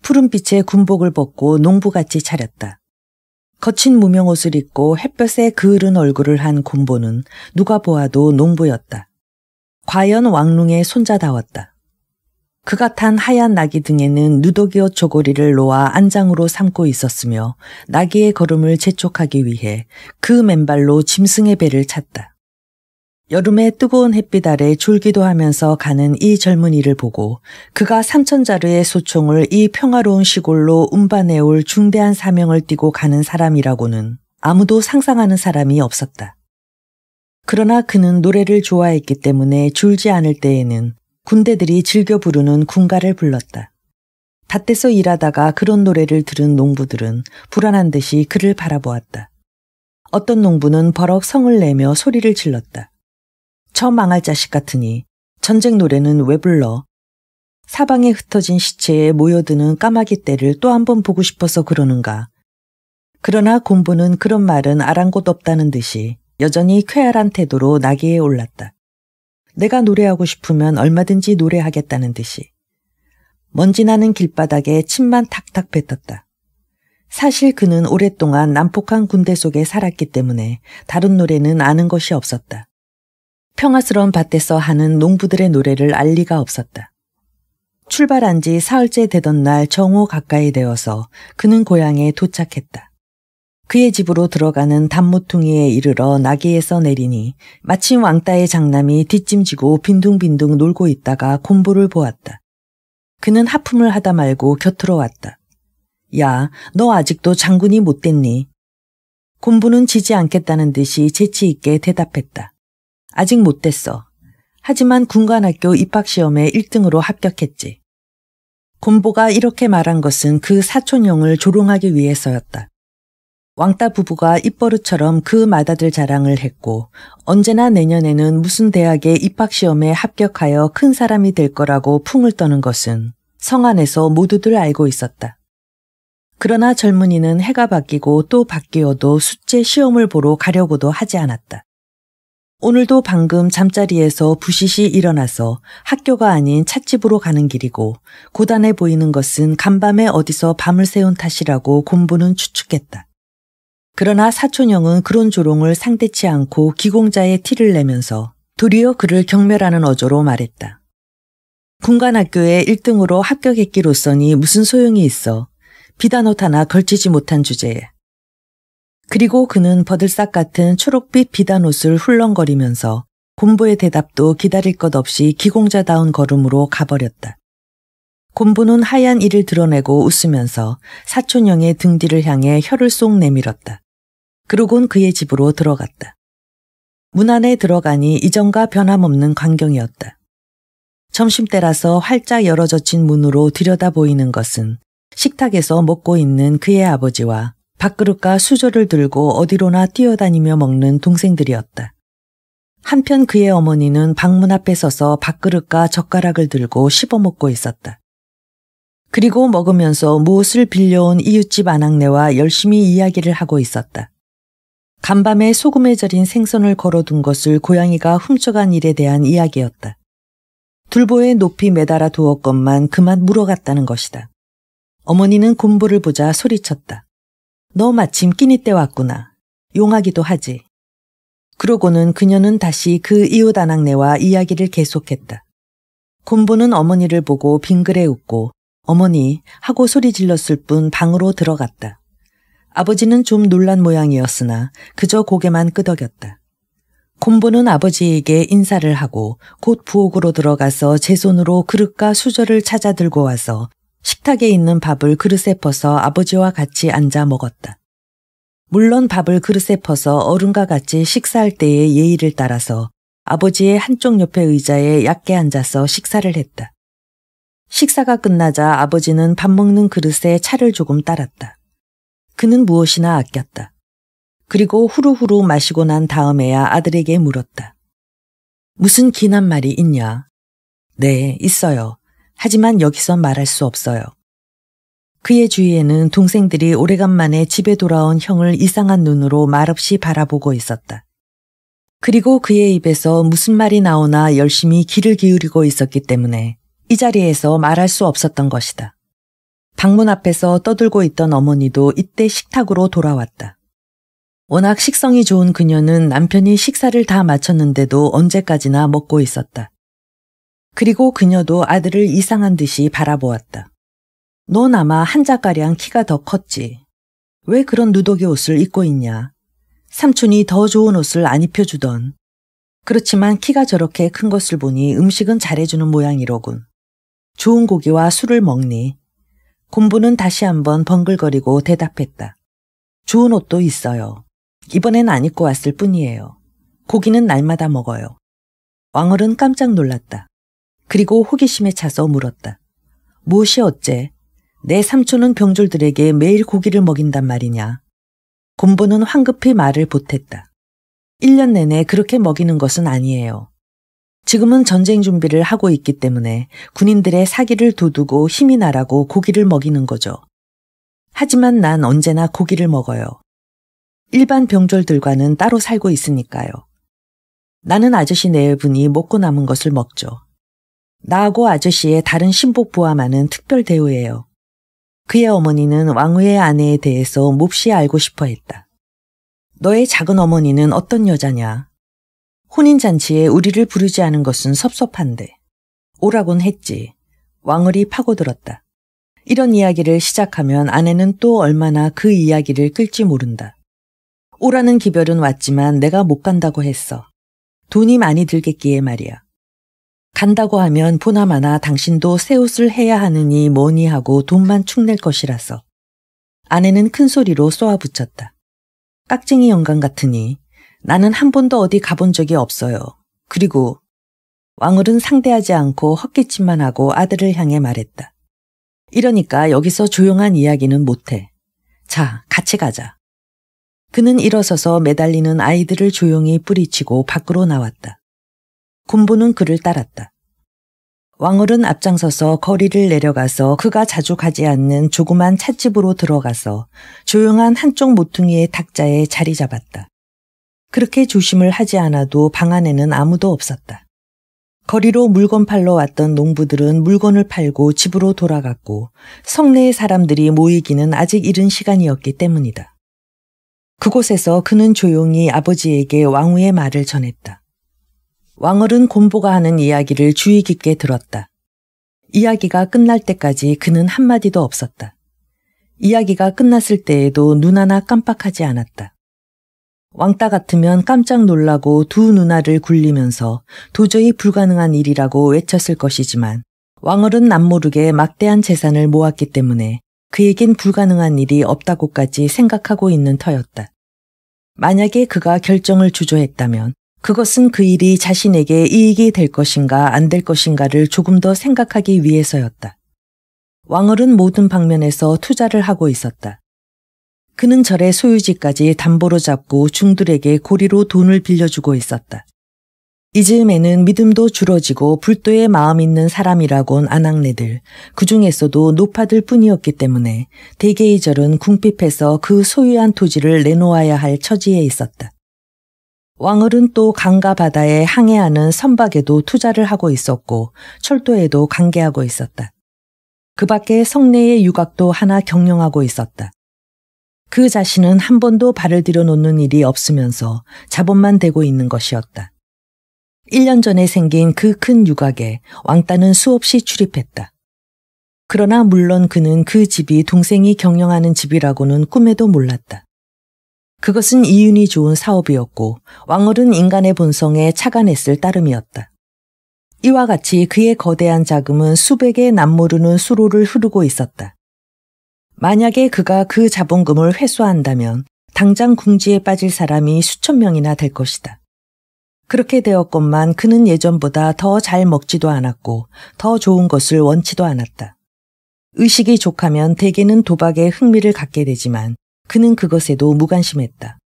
푸른빛의 군복을 벗고 농부같이 차렸다. 거친 무명옷을 입고 햇볕에 그을은 얼굴을 한 곰보는 누가 보아도 농부였다. 과연 왕릉의 손자다웠다. 그가 탄 하얀 나귀 등에는 누더기옷 조고리를 놓아 안장으로 삼고 있었으며 나귀의 걸음을 재촉하기 위해 그 맨발로 짐승의 배를 찼다. 여름의 뜨거운 햇빛 아래 졸기도 하면서 가는 이 젊은이를 보고 그가 삼천자루의 소총을 이 평화로운 시골로 운반해올 중대한 사명을 띠고 가는 사람이라고는 아무도 상상하는 사람이 없었다. 그러나 그는 노래를 좋아했기 때문에 줄지 않을 때에는 군대들이 즐겨 부르는 군가를 불렀다. 밭에서 일하다가 그런 노래를 들은 농부들은 불안한 듯이 그를 바라보았다. 어떤 농부는 버럭 성을 내며 소리를 질렀다. 처 망할 자식 같으니 전쟁 노래는 왜 불러? 사방에 흩어진 시체에 모여드는 까마귀 떼를 또 한 번 보고 싶어서 그러는가. 그러나 곰보는 그런 말은 아랑곳 없다는 듯이 여전히 쾌활한 태도로 나귀에 올랐다. 내가 노래하고 싶으면 얼마든지 노래하겠다는 듯이. 먼지 나는 길바닥에 침만 탁탁 뱉었다. 사실 그는 오랫동안 난폭한 군대 속에 살았기 때문에 다른 노래는 아는 것이 없었다. 평화스러운 밭에서 하는 농부들의 노래를 알 리가 없었다. 출발한 지 사흘째 되던 날 정오 가까이 되어서 그는 고향에 도착했다. 그의 집으로 들어가는 단모퉁이에 이르러 나귀에서 내리니 마침 왕따의 장남이 뒷짐지고 빈둥빈둥 놀고 있다가 곰보를 보았다. 그는 하품을 하다 말고 곁으로 왔다. 야, 너 아직도 장군이 못 됐니? 곰부는 지지 않겠다는 듯이 재치 있게 대답했다. 아직 못 됐어. 하지만 군관학교 입학시험에 1등으로 합격했지. 곰보가 이렇게 말한 것은 그 사촌형을 조롱하기 위해서였다. 왕따 부부가 입버릇처럼 그 맏아들 자랑을 했고 언제나 내년에는 무슨 대학의 입학시험에 합격하여 큰 사람이 될 거라고 풍을 떠는 것은 성안에서 모두들 알고 있었다. 그러나 젊은이는 해가 바뀌고 또 바뀌어도 숙제 시험을 보러 가려고도 하지 않았다. 오늘도 방금 잠자리에서 부시시 일어나서 학교가 아닌 찻집으로 가는 길이고 고단해 보이는 것은 간밤에 어디서 밤을 새운 탓이라고 곰부는 추측했다. 그러나 사촌형은 그런 조롱을 상대치 않고 기공자의 티를 내면서 도리어 그를 경멸하는 어조로 말했다. 군관학교에 1등으로 합격했기로서니 무슨 소용이 있어. 비단옷 하나 걸치지 못한 주제에 그리고 그는 버들싹 같은 초록빛 비단 옷을 훌렁거리면서 곰보의 대답도 기다릴 것 없이 기공자다운 걸음으로 가버렸다. 곰보는 하얀 이를 드러내고 웃으면서 사촌형의 등 뒤를 향해 혀를 쏙 내밀었다. 그러곤 그의 집으로 들어갔다. 문 안에 들어가니 이전과 변함없는 광경이었다. 점심때라서 활짝 열어젖힌 문으로 들여다 보이는 것은 식탁에서 먹고 있는 그의 아버지와 밥그릇과 수저를 들고 어디로나 뛰어다니며 먹는 동생들이었다. 한편 그의 어머니는 방문 앞에 서서 밥그릇과 젓가락을 들고 씹어먹고 있었다. 그리고 먹으면서 무엇을 빌려온 이웃집 아낙네와 열심히 이야기를 하고 있었다. 간밤에 소금에 절인 생선을 걸어둔 것을 고양이가 훔쳐간 일에 대한 이야기였다. 둘보에 높이 매달아 두었건만 그만 물어갔다는 것이다. 어머니는 곰보를 보자 소리쳤다. 너 마침 끼니 때 왔구나. 용하기도 하지. 그러고는 그녀는 다시 그 이웃 아낙네와 이야기를 계속했다. 곰보는 어머니를 보고 빙그레 웃고 어머니 하고 소리 질렀을 뿐 방으로 들어갔다. 아버지는 좀 놀란 모양이었으나 그저 고개만 끄덕였다. 곰보는 아버지에게 인사를 하고 곧 부엌으로 들어가서 제 손으로 그릇과 수저를 찾아 들고 와서 식탁에 있는 밥을 그릇에 퍼서 아버지와 같이 앉아 먹었다. 물론 밥을 그릇에 퍼서 어른과 같이 식사할 때의 예의를 따라서 아버지의 한쪽 옆에 의자에 얕게 앉아서 식사를 했다. 식사가 끝나자 아버지는 밥 먹는 그릇에 차를 조금 따랐다. 그는 무엇이나 아꼈다. 그리고 후루후루 마시고 난 다음에야 아들에게 물었다. 무슨 기난 말이 있냐? 네, 있어요. 하지만 여기선 말할 수 없어요. 그의 주위에는 동생들이 오래간만에 집에 돌아온 형을 이상한 눈으로 말없이 바라보고 있었다. 그리고 그의 입에서 무슨 말이 나오나 열심히 귀를 기울이고 있었기 때문에 이 자리에서 말할 수 없었던 것이다. 방문 앞에서 떠들고 있던 어머니도 이때 식탁으로 돌아왔다. 워낙 식성이 좋은 그녀는 남편이 식사를 다 마쳤는데도 언제까지나 먹고 있었다. 그리고 그녀도 아들을 이상한 듯이 바라보았다. 넌 아마 한자가량 키가 더 컸지. 왜 그런 누더기 옷을 입고 있냐. 삼촌이 더 좋은 옷을 안 입혀주던. 그렇지만 키가 저렇게 큰 것을 보니 음식은 잘해주는 모양이로군. 좋은 고기와 술을 먹니? 곰부는 다시 한번 벙글거리고 대답했다. 좋은 옷도 있어요. 이번엔 안 입고 왔을 뿐이에요. 고기는 날마다 먹어요. 왕얼은 깜짝 놀랐다. 그리고 호기심에 차서 물었다. 무엇이 어째? 내 삼촌은 병졸들에게 매일 고기를 먹인단 말이냐. 곰보는 황급히 말을 보탰다. 1년 내내 그렇게 먹이는 것은 아니에요. 지금은 전쟁 준비를 하고 있기 때문에 군인들의 사기를 도두고 힘이 나라고 고기를 먹이는 거죠. 하지만 난 언제나 고기를 먹어요. 일반 병졸들과는 따로 살고 있으니까요. 나는 아저씨 네 분이 먹고 남은 것을 먹죠. 나하고 아저씨의 다른 신복부와만은 특별 대우예요. 그의 어머니는 왕후의 아내에 대해서 몹시 알고 싶어 했다. 너의 작은 어머니는 어떤 여자냐? 혼인잔치에 우리를 부르지 않은 것은 섭섭한데. 오라곤 했지. 왕을이 파고들었다. 이런 이야기를 시작하면 아내는 또 얼마나 그 이야기를 끌지 모른다. 오라는 기별은 왔지만 내가 못 간다고 했어. 돈이 많이 들겠기에 말이야. 간다고 하면 보나마나 당신도 새 옷을 해야 하느니 뭐니 하고 돈만 축낼 것이라서. 아내는 큰 소리로 쏘아붙였다. 깍쟁이 영감 같으니 나는 한 번도 어디 가본 적이 없어요. 그리고 왕을은 상대하지 않고 헛기침만 하고 아들을 향해 말했다. 이러니까 여기서 조용한 이야기는 못해. 자, 같이 가자. 그는 일어서서 매달리는 아이들을 조용히 뿌리치고 밖으로 나왔다. 군부는 그를 따랐다. 왕을은 앞장서서 거리를 내려가서 그가 자주 가지 않는 조그만 찻집으로 들어가서 조용한 한쪽 모퉁이의 탁자에 자리 잡았다. 그렇게 조심을 하지 않아도 방 안에는 아무도 없었다. 거리로 물건 팔러 왔던 농부들은 물건을 팔고 집으로 돌아갔고 성내의 사람들이 모이기는 아직 이른 시간이었기 때문이다. 그곳에서 그는 조용히 아버지에게 왕후의 말을 전했다. 왕얼은 곰보가 하는 이야기를 주의 깊게 들었다. 이야기가 끝날 때까지 그는 한마디도 없었다. 이야기가 끝났을 때에도 눈 하나 깜빡하지 않았다. 왕따 같으면 깜짝 놀라고 두 누나를 굴리면서 도저히 불가능한 일이라고 외쳤을 것이지만 왕얼은 남모르게 막대한 재산을 모았기 때문에 그에겐 불가능한 일이 없다고까지 생각하고 있는 터였다. 만약에 그가 결정을 주저했다면 그것은 그 일이 자신에게 이익이 될 것인가 안 될 것인가를 조금 더 생각하기 위해서였다. 왕을은 모든 방면에서 투자를 하고 있었다. 그는 절의 소유지까지 담보로 잡고 중들에게 고리로 돈을 빌려주고 있었다. 이즈음에는 믿음도 줄어지고 불도의 마음 있는 사람이라곤 안악내들, 그 중에서도 노파들 뿐이었기 때문에 대개의 절은 궁핍해서 그 소유한 토지를 내놓아야 할 처지에 있었다. 왕을은 또 강과 바다에 항해하는 선박에도 투자를 하고 있었고 철도에도 관계하고 있었다. 그 밖에 성내의 유각도 하나 경영하고 있었다. 그 자신은 한 번도 발을 들여놓는 일이 없으면서 자본만 되고 있는 것이었다. 1년 전에 생긴 그 큰 유각에 왕따는 수없이 출입했다. 그러나 물론 그는 그 집이 동생이 경영하는 집이라고는 꿈에도 몰랐다. 그것은 이윤이 좋은 사업이었고 왕홀은 인간의 본성에 착안했을 따름이었다. 이와 같이 그의 거대한 자금은 수백의 남모르는 수로를 흐르고 있었다. 만약에 그가 그 자본금을 회수한다면 당장 궁지에 빠질 사람이 수천 명이나 될 것이다. 그렇게 되었건만 그는 예전보다 더 잘 먹지도 않았고 더 좋은 것을 원치도 않았다. 의식이 족하면 대개는 도박에 흥미를 갖게 되지만 그는 그것에도 무관심했다.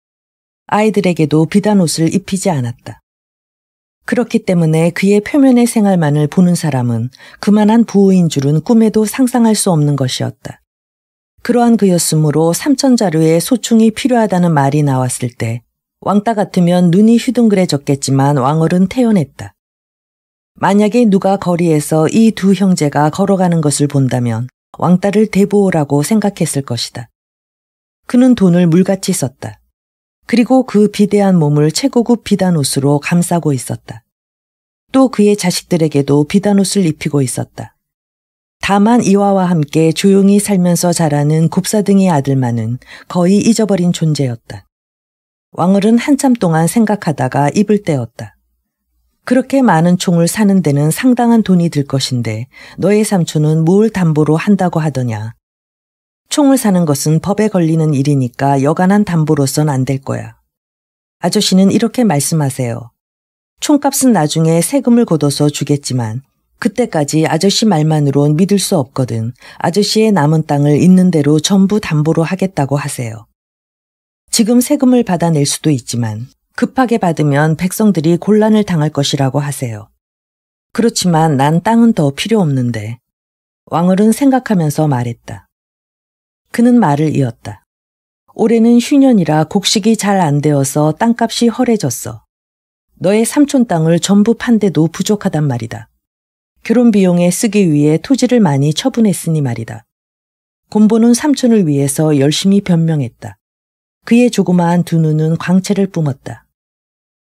아이들에게도 비단 옷을 입히지 않았다. 그렇기 때문에 그의 표면의 생활만을 보는 사람은 그만한 부호인 줄은 꿈에도 상상할 수 없는 것이었다. 그러한 그였으므로 삼천자루의 소충이 필요하다는 말이 나왔을 때 왕따 같으면 눈이 휘둥그레졌겠지만 왕얼은 태연했다. 만약에 누가 거리에서 이 두 형제가 걸어가는 것을 본다면 왕따를 대보라고 생각했을 것이다. 그는 돈을 물같이 썼다. 그리고 그 비대한 몸을 최고급 비단옷으로 감싸고 있었다. 또 그의 자식들에게도 비단옷을 입히고 있었다. 다만 이와와 함께 조용히 살면서 자라는 곱사등의 아들만은 거의 잊어버린 존재였다. 왕을은 한참 동안 생각하다가 입을 떼었다. 그렇게 많은 총을 사는 데는 상당한 돈이 들 것인데 너의 삼촌은 뭘 담보로 한다고 하더냐. 총을 사는 것은 법에 걸리는 일이니까 여간한 담보로선 안 될 거야. 아저씨는 이렇게 말씀하세요. 총값은 나중에 세금을 걷어서 주겠지만 그때까지 아저씨 말만으론 믿을 수 없거든. 아저씨의 남은 땅을 있는 대로 전부 담보로 하겠다고 하세요. 지금 세금을 받아낼 수도 있지만 급하게 받으면 백성들이 곤란을 당할 것이라고 하세요. 그렇지만 난 땅은 더 필요 없는데. 왕을은 생각하면서 말했다. 그는 말을 이었다. 올해는 휴년이라 곡식이 잘 안 되어서 땅값이 허래졌어. 너의 삼촌 땅을 전부 판대도 부족하단 말이다. 결혼 비용에 쓰기 위해 토지를 많이 처분했으니 말이다. 곰보는 삼촌을 위해서 열심히 변명했다. 그의 조그마한 두 눈은 광채를 뿜었다.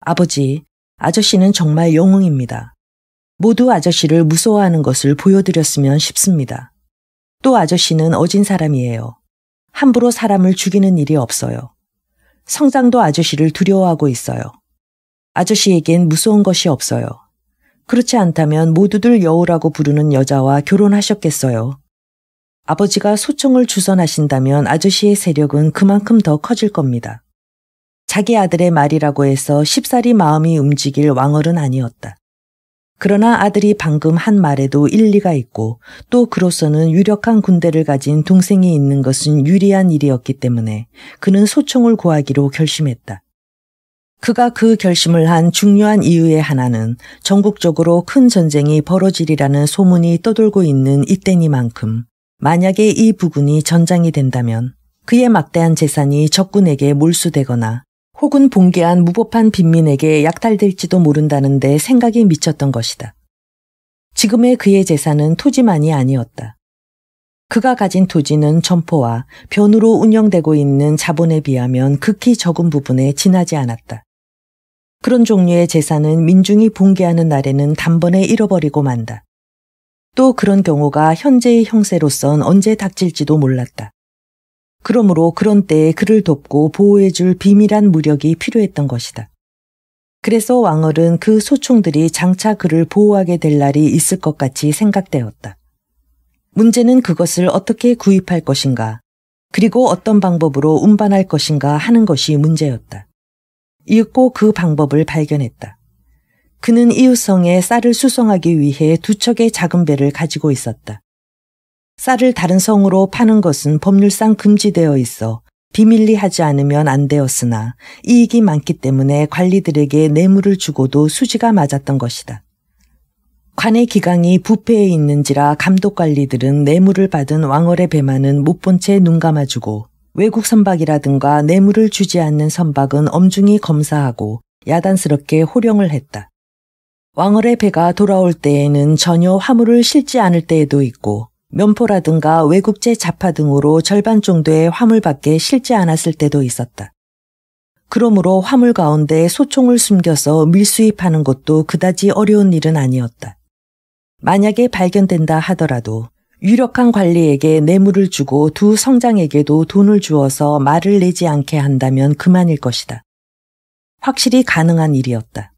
아버지, 아저씨는 정말 영웅입니다. 모두 아저씨를 무서워하는 것을 보여드렸으면 싶습니다. 또 아저씨는 어진 사람이에요. 함부로 사람을 죽이는 일이 없어요. 성장도 아저씨를 두려워하고 있어요. 아저씨에겐 무서운 것이 없어요. 그렇지 않다면 모두들 여우라고 부르는 여자와 결혼하셨겠어요. 아버지가 소총을 주선하신다면 아저씨의 세력은 그만큼 더 커질 겁니다. 자기 아들의 말이라고 해서 십살이 마음이 움직일 왕얼은 아니었다. 그러나 아들이 방금 한 말에도 일리가 있고 또 그로서는 유력한 군대를 가진 동생이 있는 것은 유리한 일이었기 때문에 그는 소총을 구하기로 결심했다. 그가 그 결심을 한 중요한 이유의 하나는 전국적으로 큰 전쟁이 벌어지리라는 소문이 떠돌고 있는 이때니만큼 만약에 이 부군이 전장이 된다면 그의 막대한 재산이 적군에게 몰수되거나 혹은 봉계한무법한 빈민에게 약탈될지도 모른다는데 생각이 미쳤던 것이다. 지금의 그의 재산은 토지만이 아니었다. 그가 가진 토지는 점포와 변으로 운영되고 있는 자본에 비하면 극히 적은 부분에 지나지 않았다. 그런 종류의 재산은 민중이 봉개하는 날에는 단번에 잃어버리고 만다. 또 그런 경우가 현재의 형세로선 언제 닥칠지도 몰랐다. 그러므로 그런 때에 그를 돕고 보호해줄 비밀한 무력이 필요했던 것이다. 그래서 왕얼은 그 소총들이 장차 그를 보호하게 될 날이 있을 것 같이 생각되었다. 문제는 그것을 어떻게 구입할 것인가, 그리고 어떤 방법으로 운반할 것인가 하는 것이 문제였다. 읽고 그 방법을 발견했다. 그는 이웃성에 쌀을 수송하기 위해 두 척의 작은 배를 가지고 있었다. 쌀을 다른 성으로 파는 것은 법률상 금지되어 있어 비밀리 하지 않으면 안 되었으나 이익이 많기 때문에 관리들에게 뇌물을 주고도 수지가 맞았던 것이다. 관의 기강이 부패에 있는지라 감독 관리들은 뇌물을 받은 왕월의 배만은 못 본 채 눈 감아주고 외국 선박이라든가 뇌물을 주지 않는 선박은 엄중히 검사하고 야단스럽게 호령을 했다. 왕월의 배가 돌아올 때에는 전혀 화물을 실지 않을 때에도 있고 면포라든가 외국제 자파 등으로 절반 정도의 화물밖에 실지 않았을 때도 있었다. 그러므로 화물 가운데 소총을 숨겨서 밀수입하는 것도 그다지 어려운 일은 아니었다. 만약에 발견된다 하더라도 유력한 관리에게 뇌물을 주고 두 성장에게도 돈을 주어서 말을 내지 않게 한다면 그만일 것이다. 확실히 가능한 일이었다.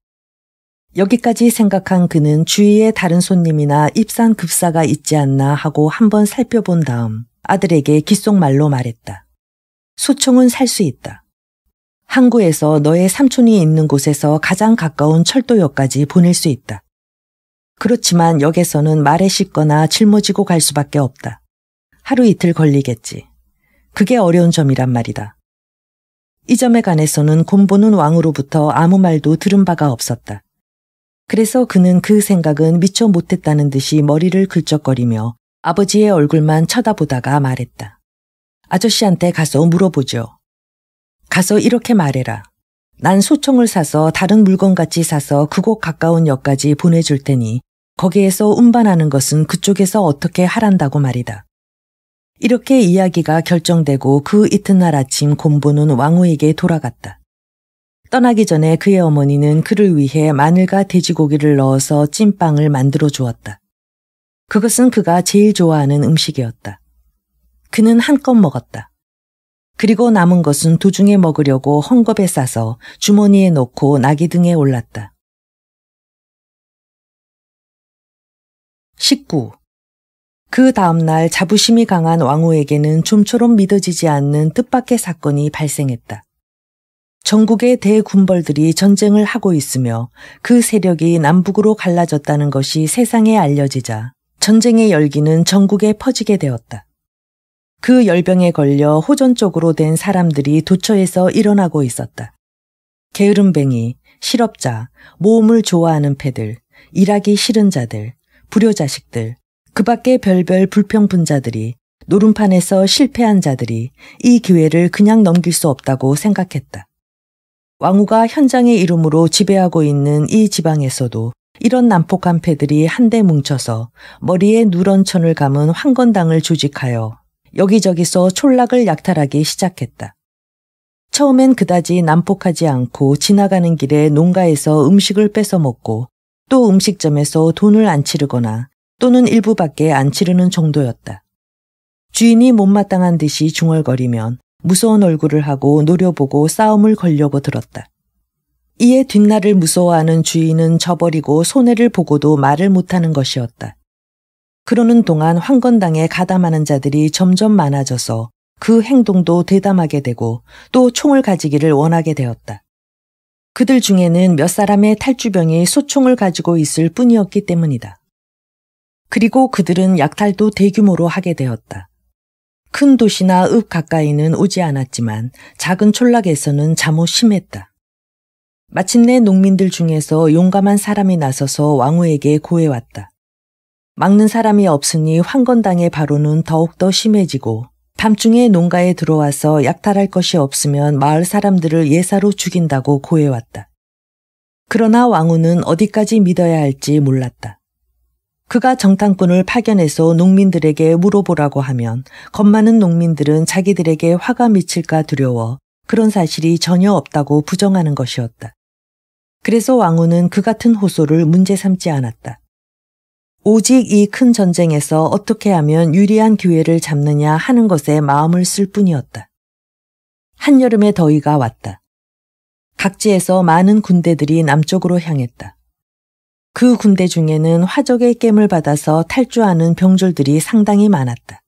여기까지 생각한 그는 주위에 다른 손님이나 입산 급사가 있지 않나 하고 한번 살펴본 다음 아들에게 귓속말로 말했다. 소총은 살 수 있다. 항구에서 너의 삼촌이 있는 곳에서 가장 가까운 철도역까지 보낼 수 있다. 그렇지만 역에서는 말에 씻거나 짊어지고 갈 수밖에 없다. 하루 이틀 걸리겠지. 그게 어려운 점이란 말이다. 이 점에 관해서는 곰보는 왕으로부터 아무 말도 들은 바가 없었다. 그래서 그는 그 생각은 미처 못했다는 듯이 머리를 긁적거리며 아버지의 얼굴만 쳐다보다가 말했다. 아저씨한테 가서 물어보죠. 가서 이렇게 말해라. 난소총을 사서 다른 물건같이 사서 그곳 가까운 역까지 보내줄 테니 거기에서 운반하는 것은 그쪽에서 어떻게 하란다고 말이다. 이렇게 이야기가 결정되고 그 이튿날 아침 곰보는 왕후에게 돌아갔다. 떠나기 전에 그의 어머니는 그를 위해 마늘과 돼지고기를 넣어서 찐빵을 만들어 주었다. 그것은 그가 제일 좋아하는 음식이었다. 그는 한껏 먹었다. 그리고 남은 것은 도중에 먹으려고 헝겊에 싸서 주머니에 넣고 나기 등에 올랐다. 19. 그 다음날 자부심이 강한 왕후에게는 좀처럼 믿어지지 않는 뜻밖의 사건이 발생했다. 전국의 대군벌들이 전쟁을 하고 있으며 그 세력이 남북으로 갈라졌다는 것이 세상에 알려지자 전쟁의 열기는 전국에 퍼지게 되었다. 그 열병에 걸려 호전적으로 된 사람들이 도처에서 일어나고 있었다. 게으름뱅이, 실업자, 모험을 좋아하는 패들, 일하기 싫은 자들, 불효자식들, 그 밖에 별별 불평분자들이 노름판에서 실패한 자들이 이 기회를 그냥 넘길 수 없다고 생각했다. 왕후가 현장의 이름으로 지배하고 있는 이 지방에서도 이런 난폭한 패들이 한데 뭉쳐서 머리에 누런 천을 감은 황건당을 조직하여 여기저기서 촌락을 약탈하기 시작했다. 처음엔 그다지 난폭하지 않고 지나가는 길에 농가에서 음식을 뺏어 먹고 또 음식점에서 돈을 안 치르거나 또는 일부밖에 안 치르는 정도였다. 주인이 못마땅한 듯이 중얼거리면 무서운 얼굴을 하고 노려보고 싸움을 걸려고 들었다. 이에 뒷날을 무서워하는 주인은 저버리고 손해를 보고도 말을 못하는 것이었다. 그러는 동안 황건당에 가담하는 자들이 점점 많아져서 그 행동도 대담하게 되고 또 총을 가지기를 원하게 되었다. 그들 중에는 몇 사람의 탈주병이 소총을 가지고 있을 뿐이었기 때문이다. 그리고 그들은 약탈도 대규모로 하게 되었다. 큰 도시나 읍 가까이는 오지 않았지만 작은 촌락에서는 잠옷 심했다. 마침내 농민들 중에서 용감한 사람이 나서서 왕후에게 고해왔다. 막는 사람이 없으니 황건당의 바로는 더욱더 심해지고 밤중에 농가에 들어와서 약탈할 것이 없으면 마을 사람들을 예사로 죽인다고 고해왔다. 그러나 왕후는 어디까지 믿어야 할지 몰랐다. 그가 정탐꾼을 파견해서 농민들에게 물어보라고 하면 겁 많은 농민들은 자기들에게 화가 미칠까 두려워 그런 사실이 전혀 없다고 부정하는 것이었다. 그래서 왕후는 그 같은 호소를 문제 삼지 않았다. 오직 이 큰 전쟁에서 어떻게 하면 유리한 기회를 잡느냐 하는 것에 마음을 쓸 뿐이었다. 한여름의 더위가 왔다. 각지에서 많은 군대들이 남쪽으로 향했다. 그 군대 중에는 화적의 깸을 받아서 탈주하는 병졸들이 상당히 많았다.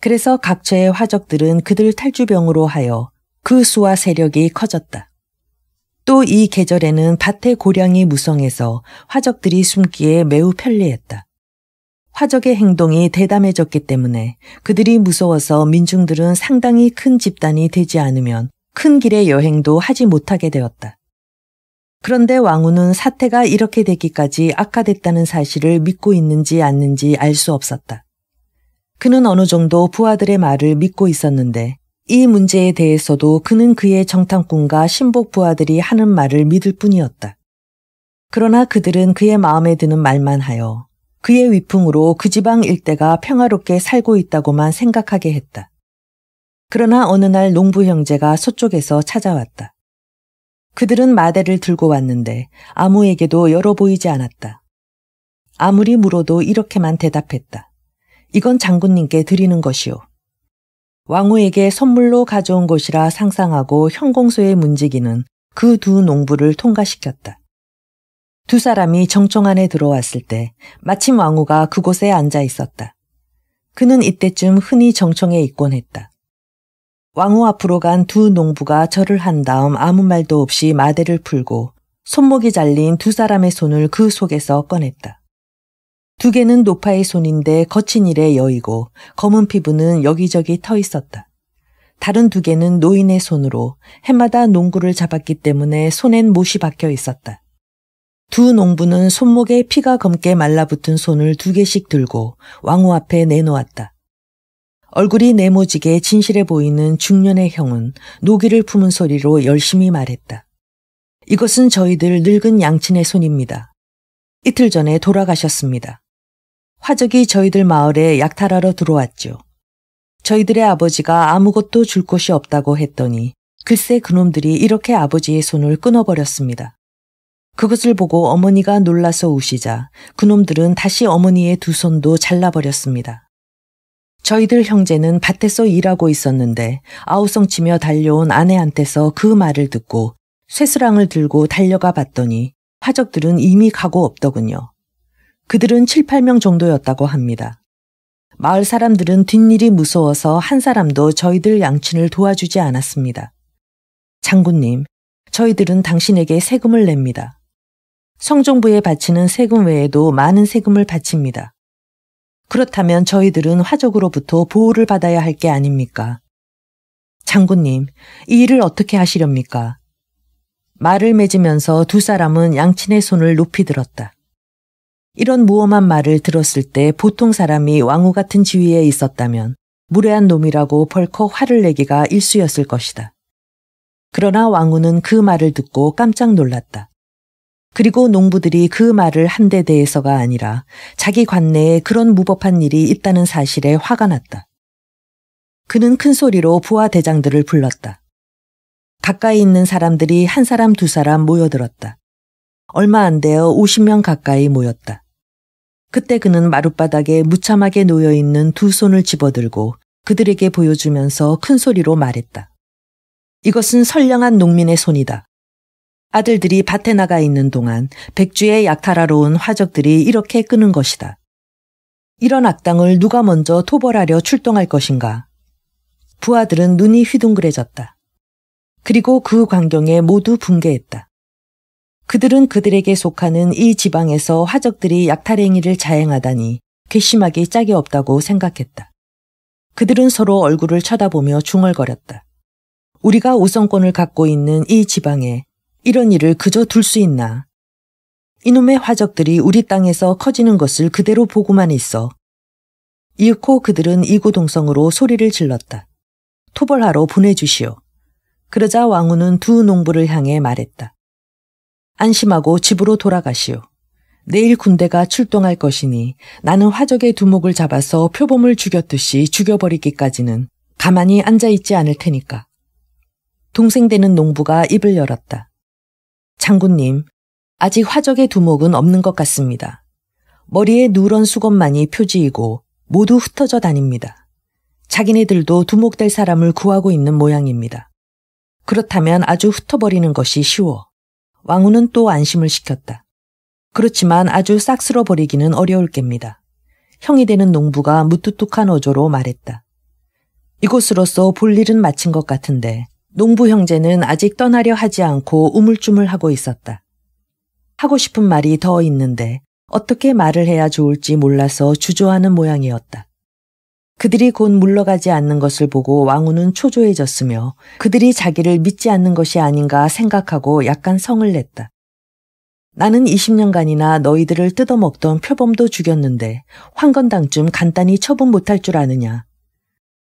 그래서 각처의 화적들은 그들 탈주병으로 하여 그 수와 세력이 커졌다. 또 이 계절에는 밭의 고량이 무성해서 화적들이 숨기에 매우 편리했다. 화적의 행동이 대담해졌기 때문에 그들이 무서워서 민중들은 상당히 큰 집단이 되지 않으면 큰 길의 여행도 하지 못하게 되었다. 그런데 왕후는 사태가 이렇게 되기까지 악화됐다는 사실을 믿고 있는지 않는지 알 수 없었다. 그는 어느 정도 부하들의 말을 믿고 있었는데 이 문제에 대해서도 그는 그의 정탐꾼과 신복 부하들이 하는 말을 믿을 뿐이었다. 그러나 그들은 그의 마음에 드는 말만 하여 그의 위풍으로 그 지방 일대가 평화롭게 살고 있다고만 생각하게 했다. 그러나 어느 날 농부 형제가 서쪽에서 찾아왔다. 그들은 마대를 들고 왔는데 아무에게도 열어 보이지 않았다. 아무리 물어도 이렇게만 대답했다. 이건 장군님께 드리는 것이오. 왕후에게 선물로 가져온 것이라 상상하고 형공소의 문지기는 그 두 농부를 통과시켰다. 두 사람이 정청 안에 들어왔을 때 마침 왕후가 그곳에 앉아 있었다. 그는 이때쯤 흔히 정청에 있곤 했다. 왕후 앞으로 간 두 농부가 절을 한 다음 아무 말도 없이 마대를 풀고 손목이 잘린 두 사람의 손을 그 속에서 꺼냈다. 두 개는 노파의 손인데 거친 일에 여의고 검은 피부는 여기저기 터 있었다. 다른 두 개는 노인의 손으로 해마다 농구를 잡았기 때문에 손엔 못이 박혀 있었다. 두 농부는 손목에 피가 검게 말라붙은 손을 두 개씩 들고 왕후 앞에 내놓았다. 얼굴이 네모지게 진실해 보이는 중년의 형은 노기를 품은 소리로 열심히 말했다. 이것은 저희들 늙은 양친의 손입니다. 이틀 전에 돌아가셨습니다. 화적이 저희들 마을에 약탈하러 들어왔죠. 저희들의 아버지가 아무것도 줄 곳이 없다고 했더니 글쎄 그놈들이 이렇게 아버지의 손을 끊어버렸습니다. 그것을 보고 어머니가 놀라서 우시자 그놈들은 다시 어머니의 두 손도 잘라버렸습니다. 저희들 형제는 밭에서 일하고 있었는데 아우성 치며 달려온 아내한테서 그 말을 듣고 쇠스랑을 들고 달려가 봤더니 화적들은 이미 가고 없더군요. 그들은 7, 8명 정도였다고 합니다. 마을 사람들은 뒷일이 무서워서 한 사람도 저희들 양친을 도와주지 않았습니다. 장군님, 저희들은 당신에게 세금을 냅니다. 성정부에 바치는 세금 외에도 많은 세금을 바칩니다. 그렇다면 저희들은 화족으로부터 보호를 받아야 할 게 아닙니까? 장군님, 이 일을 어떻게 하시렵니까? 말을 맺으면서 두 사람은 양친의 손을 높이 들었다. 이런 무엄한 말을 들었을 때 보통 사람이 왕후 같은 지위에 있었다면 무례한 놈이라고 벌컥 화를 내기가 일쑤였을 것이다. 그러나 왕후는 그 말을 듣고 깜짝 놀랐다. 그리고 농부들이 그 말을 한데 대해서가 아니라 자기 관내에 그런 무법한 일이 있다는 사실에 화가 났다. 그는 큰 소리로 부하 대장들을 불렀다. 가까이 있는 사람들이 한 사람 두 사람 모여들었다. 얼마 안 되어 50명 가까이 모였다. 그때 그는 마룻바닥에 무참하게 놓여있는 두 손을 집어들고 그들에게 보여주면서 큰 소리로 말했다. 이것은 선량한 농민의 손이다. 아들들이 밭에 나가 있는 동안 백주의 약탈하러 온 화적들이 이렇게 끄는 것이다. 이런 악당을 누가 먼저 토벌하려 출동할 것인가? 부하들은 눈이 휘둥그레졌다. 그리고 그 광경에 모두 붕괴했다. 그들은 그들에게 속하는 이 지방에서 화적들이 약탈행위를 자행하다니 괘씸하기 짝이 없다고 생각했다. 그들은 서로 얼굴을 쳐다보며 중얼거렸다. 우리가 우선권을 갖고 있는 이 지방에 이런 일을 그저 둘 수 있나. 이놈의 화적들이 우리 땅에서 커지는 것을 그대로 보고만 있어. 이윽고 그들은 이구동성으로 소리를 질렀다. 토벌하러 보내주시오. 그러자 왕후는 두 농부를 향해 말했다. 안심하고 집으로 돌아가시오. 내일 군대가 출동할 것이니 나는 화적의 두목을 잡아서 표범을 죽였듯이 죽여버리기까지는 가만히 앉아있지 않을 테니까. 동생 되는 농부가 입을 열었다. 장군님, 아직 화적의 두목은 없는 것 같습니다. 머리에 누런 수건만이 표지이고 모두 흩어져 다닙니다. 자기네들도 두목될 사람을 구하고 있는 모양입니다. 그렇다면 아주 흩어버리는 것이 쉬워. 왕후는 또 안심을 시켰다. 그렇지만 아주 싹쓸어 버리기는 어려울 겝니다. 형이 되는 농부가 무뚝뚝한 어조로 말했다. 이곳으로서 볼 일은 마친 것 같은데 농부 형제는 아직 떠나려 하지 않고 우물쭈물하고 있었다. 하고 싶은 말이 더 있는데 어떻게 말을 해야 좋을지 몰라서 주저하는 모양이었다. 그들이 곧 물러가지 않는 것을 보고 왕우는 초조해졌으며 그들이 자기를 믿지 않는 것이 아닌가 생각하고 약간 성을 냈다. 나는 20년간이나 너희들을 뜯어먹던 표범도 죽였는데 황건당쯤 간단히 처분 못할 줄 아느냐.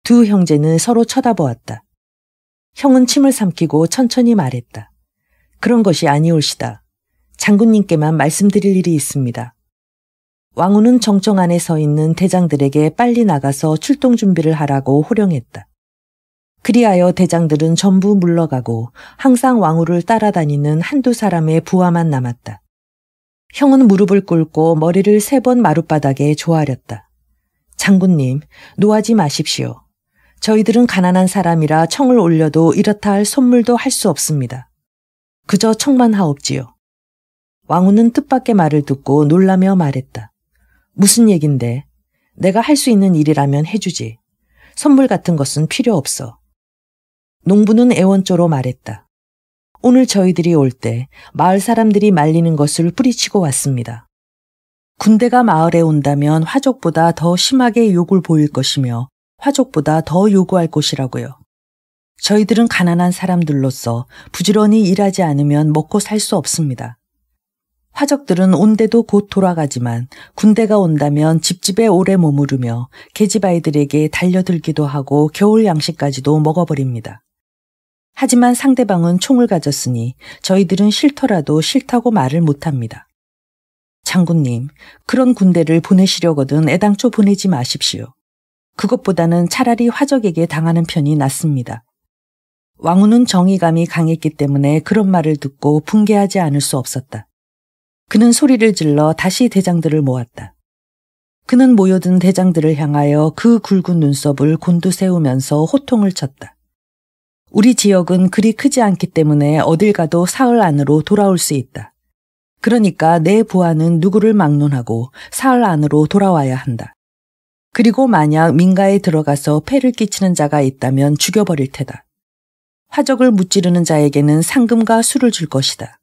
두 형제는 서로 쳐다보았다. 형은 침을 삼키고 천천히 말했다. 그런 것이 아니올시다. 장군님께만 말씀드릴 일이 있습니다. 왕후는 정청 안에 서 있는 대장들에게 빨리 나가서 출동 준비를 하라고 호령했다. 그리하여 대장들은 전부 물러가고 항상 왕후를 따라다니는 한두 사람의 부하만 남았다. 형은 무릎을 꿇고 머리를 세 번 마룻바닥에 조아렸다. 장군님, 놓아지 마십시오. 저희들은 가난한 사람이라 청을 올려도 이렇다 할 선물도 할 수 없습니다. 그저 청만 하옵지요. 왕후는 뜻밖의 말을 듣고 놀라며 말했다. 무슨 얘긴데? 내가 할 수 있는 일이라면 해주지. 선물 같은 것은 필요 없어. 농부는 애원조로 말했다. 오늘 저희들이 올 때 마을 사람들이 말리는 것을 뿌리치고 왔습니다. 군대가 마을에 온다면 화족보다 더 심하게 욕을 보일 것이며 화족보다 더 요구할 곳이라고요. 저희들은 가난한 사람들로서 부지런히 일하지 않으면 먹고 살 수 없습니다. 화적들은 온데도 곧 돌아가지만 군대가 온다면 집집에 오래 머무르며 계집 아이들에게 달려들기도 하고 겨울 양식까지도 먹어버립니다. 하지만 상대방은 총을 가졌으니 저희들은 싫더라도 싫다고 말을 못합니다. 장군님, 그런 군대를 보내시려거든 애당초 보내지 마십시오. 그것보다는 차라리 화적에게 당하는 편이 낫습니다. 왕후는 정의감이 강했기 때문에 그런 말을 듣고 붕괴하지 않을 수 없었다. 그는 소리를 질러 다시 대장들을 모았다. 그는 모여든 대장들을 향하여 그 굵은 눈썹을 곤두세우면서 호통을 쳤다. 우리 지역은 그리 크지 않기 때문에 어딜 가도 사흘 안으로 돌아올 수 있다. 그러니까 내 부하는 누구를 막론하고 사흘 안으로 돌아와야 한다. 그리고 만약 민가에 들어가서 폐를 끼치는 자가 있다면 죽여버릴 테다. 화적을 무찌르는 자에게는 상금과 술을 줄 것이다.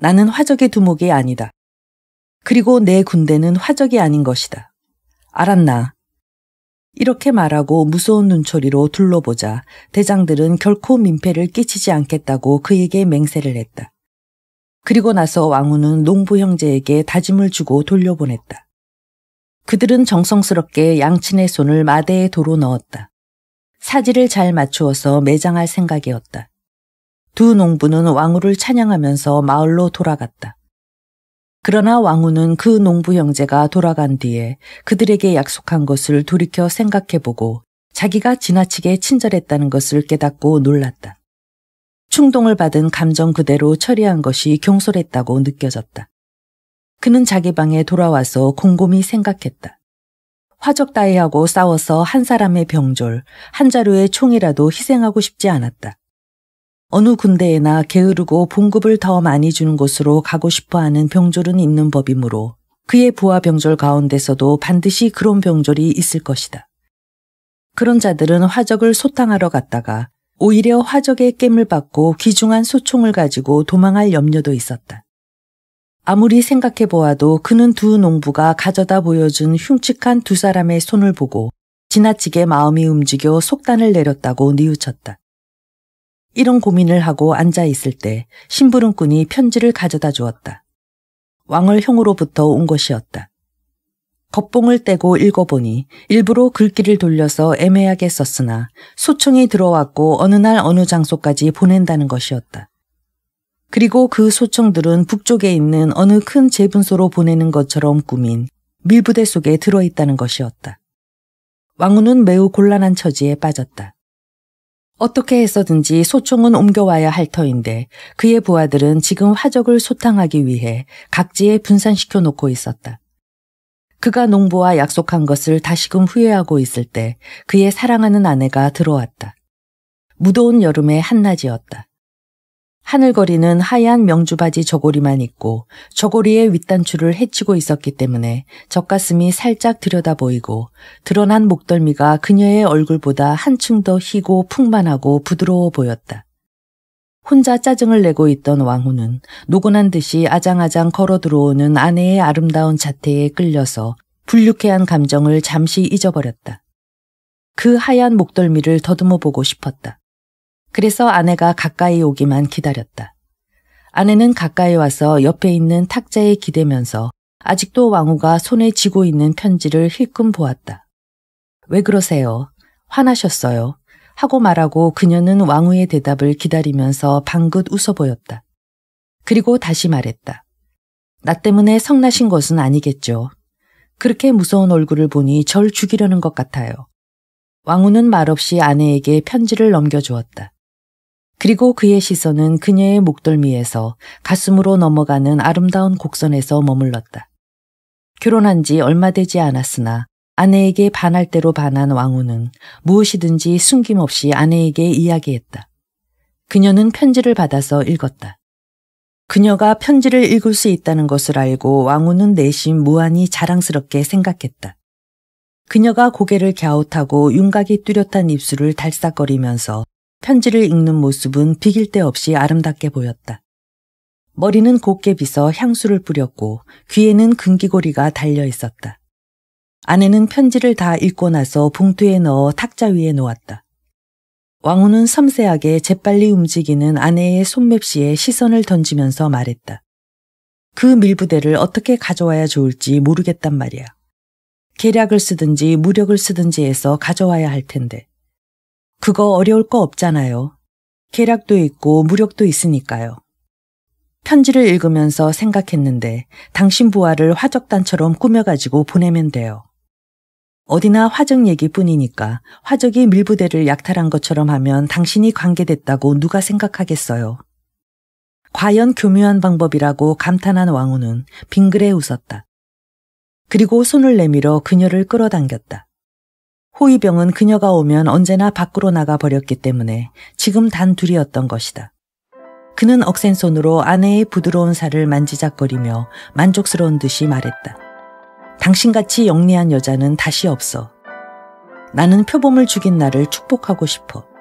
나는 화적의 두목이 아니다. 그리고 내 군대는 화적이 아닌 것이다. 알았나? 이렇게 말하고 무서운 눈초리로 둘러보자 대장들은 결코 민폐를 끼치지 않겠다고 그에게 맹세를 했다. 그리고 나서 왕후는 농부 형제에게 다짐을 주고 돌려보냈다. 그들은 정성스럽게 양친의 손을 마대에 도로 넣었다. 사지를 잘 맞추어서 매장할 생각이었다. 두 농부는 왕후를 찬양하면서 마을로 돌아갔다. 그러나 왕후는 그 농부 형제가 돌아간 뒤에 그들에게 약속한 것을 돌이켜 생각해보고 자기가 지나치게 친절했다는 것을 깨닫고 놀랐다. 충동을 받은 감정 그대로 처리한 것이 경솔했다고 느껴졌다. 그는 자기 방에 돌아와서 곰곰이 생각했다. 화적 다이하고 싸워서 한 사람의 병졸, 한 자루의 총이라도 희생하고 싶지 않았다. 어느 군대에나 게으르고 봉급을 더 많이 주는 곳으로 가고 싶어하는 병졸은 있는 법이므로 그의 부하 병졸 가운데서도 반드시 그런 병졸이 있을 것이다. 그런 자들은 화적을 소탕하러 갔다가 오히려 화적의 깸을 받고 귀중한 소총을 가지고 도망할 염려도 있었다. 아무리 생각해 보아도 그는 두 농부가 가져다 보여준 흉측한 두 사람의 손을 보고 지나치게 마음이 움직여 속단을 내렸다고 뉘우쳤다. 이런 고민을 하고 앉아 있을 때 심부름꾼이 편지를 가져다 주었다. 왕을 형으로부터 온 것이었다. 겉봉을 떼고 읽어보니 일부러 글귀를 돌려서 애매하게 썼으나 소총이 들어왔고 어느 날 어느 장소까지 보낸다는 것이었다. 그리고 그소총들은 북쪽에 있는 어느 큰 재분소로 보내는 것처럼 꾸민 밀부대 속에 들어있다는 것이었다. 왕후는 매우 곤란한 처지에 빠졌다. 어떻게 해서든지 소총은 옮겨와야 할 터인데 그의 부하들은 지금 화적을 소탕하기 위해 각지에 분산시켜 놓고 있었다. 그가 농부와 약속한 것을 다시금 후회하고 있을 때 그의 사랑하는 아내가 들어왔다. 무더운 여름의 한낮이었다. 하늘거리는 하얀 명주바지 저고리만 입고 저고리의 윗단추를 헤치고 있었기 때문에 젖가슴이 살짝 들여다 보이고 드러난 목덜미가 그녀의 얼굴보다 한층 더 희고 풍만하고 부드러워 보였다. 혼자 짜증을 내고 있던 왕후는 노곤한 듯이 아장아장 걸어 들어오는 아내의 아름다운 자태에 끌려서 불해한 감정을 잠시 잊어버렸다. 그 하얀 목덜미를 더듬어 보고 싶었다. 그래서 아내가 가까이 오기만 기다렸다. 아내는 가까이 와서 옆에 있는 탁자에 기대면서 아직도 왕후가 손에 쥐고 있는 편지를 힐끔 보았다. 왜 그러세요? 화나셨어요? 하고 말하고 그녀는 왕후의 대답을 기다리면서 방긋 웃어 보였다. 그리고 다시 말했다. 나 때문에 성나신 것은 아니겠죠. 그렇게 무서운 얼굴을 보니 절 죽이려는 것 같아요. 왕후는 말없이 아내에게 편지를 넘겨주었다. 그리고 그의 시선은 그녀의 목덜미에서 가슴으로 넘어가는 아름다운 곡선에서 머물렀다. 결혼한 지 얼마 되지 않았으나 아내에게 반할 대로 반한 왕후는 무엇이든지 숨김없이 아내에게 이야기했다. 그녀는 편지를 받아서 읽었다. 그녀가 편지를 읽을 수 있다는 것을 알고 왕후는 내심 무한히 자랑스럽게 생각했다. 그녀가 고개를 갸웃하고 윤곽이 뚜렷한 입술을 달싹거리면서 편지를 읽는 모습은 비길 데 없이 아름답게 보였다. 머리는 곱게 빗어 향수를 뿌렸고 귀에는 금기고리가 달려 있었다. 아내는 편지를 다 읽고 나서 봉투에 넣어 탁자 위에 놓았다. 왕후는 섬세하게 재빨리 움직이는 아내의 손맵시에 시선을 던지면서 말했다. 그 밀부대를 어떻게 가져와야 좋을지 모르겠단 말이야. 계략을 쓰든지 무력을 쓰든지 해서 가져와야 할 텐데. 그거 어려울 거 없잖아요. 계략도 있고 무력도 있으니까요. 편지를 읽으면서 생각했는데 당신 부하를 화적단처럼 꾸며가지고 보내면 돼요. 어디나 화적 얘기뿐이니까 화적이 밀부대를 약탈한 것처럼 하면 당신이 관계됐다고 누가 생각하겠어요. 과연 교묘한 방법이라고 감탄한 왕후는 빙그레 웃었다. 그리고 손을 내밀어 그녀를 끌어당겼다. 호위병은 그녀가 오면 언제나 밖으로 나가 버렸기 때문에 지금 단 둘이었던 것이다. 그는 억센 손으로 아내의 부드러운 살을 만지작거리며 만족스러운 듯이 말했다. 당신같이 영리한 여자는 다시 없어. 나는 표범을 죽인 나를 축복하고 싶어.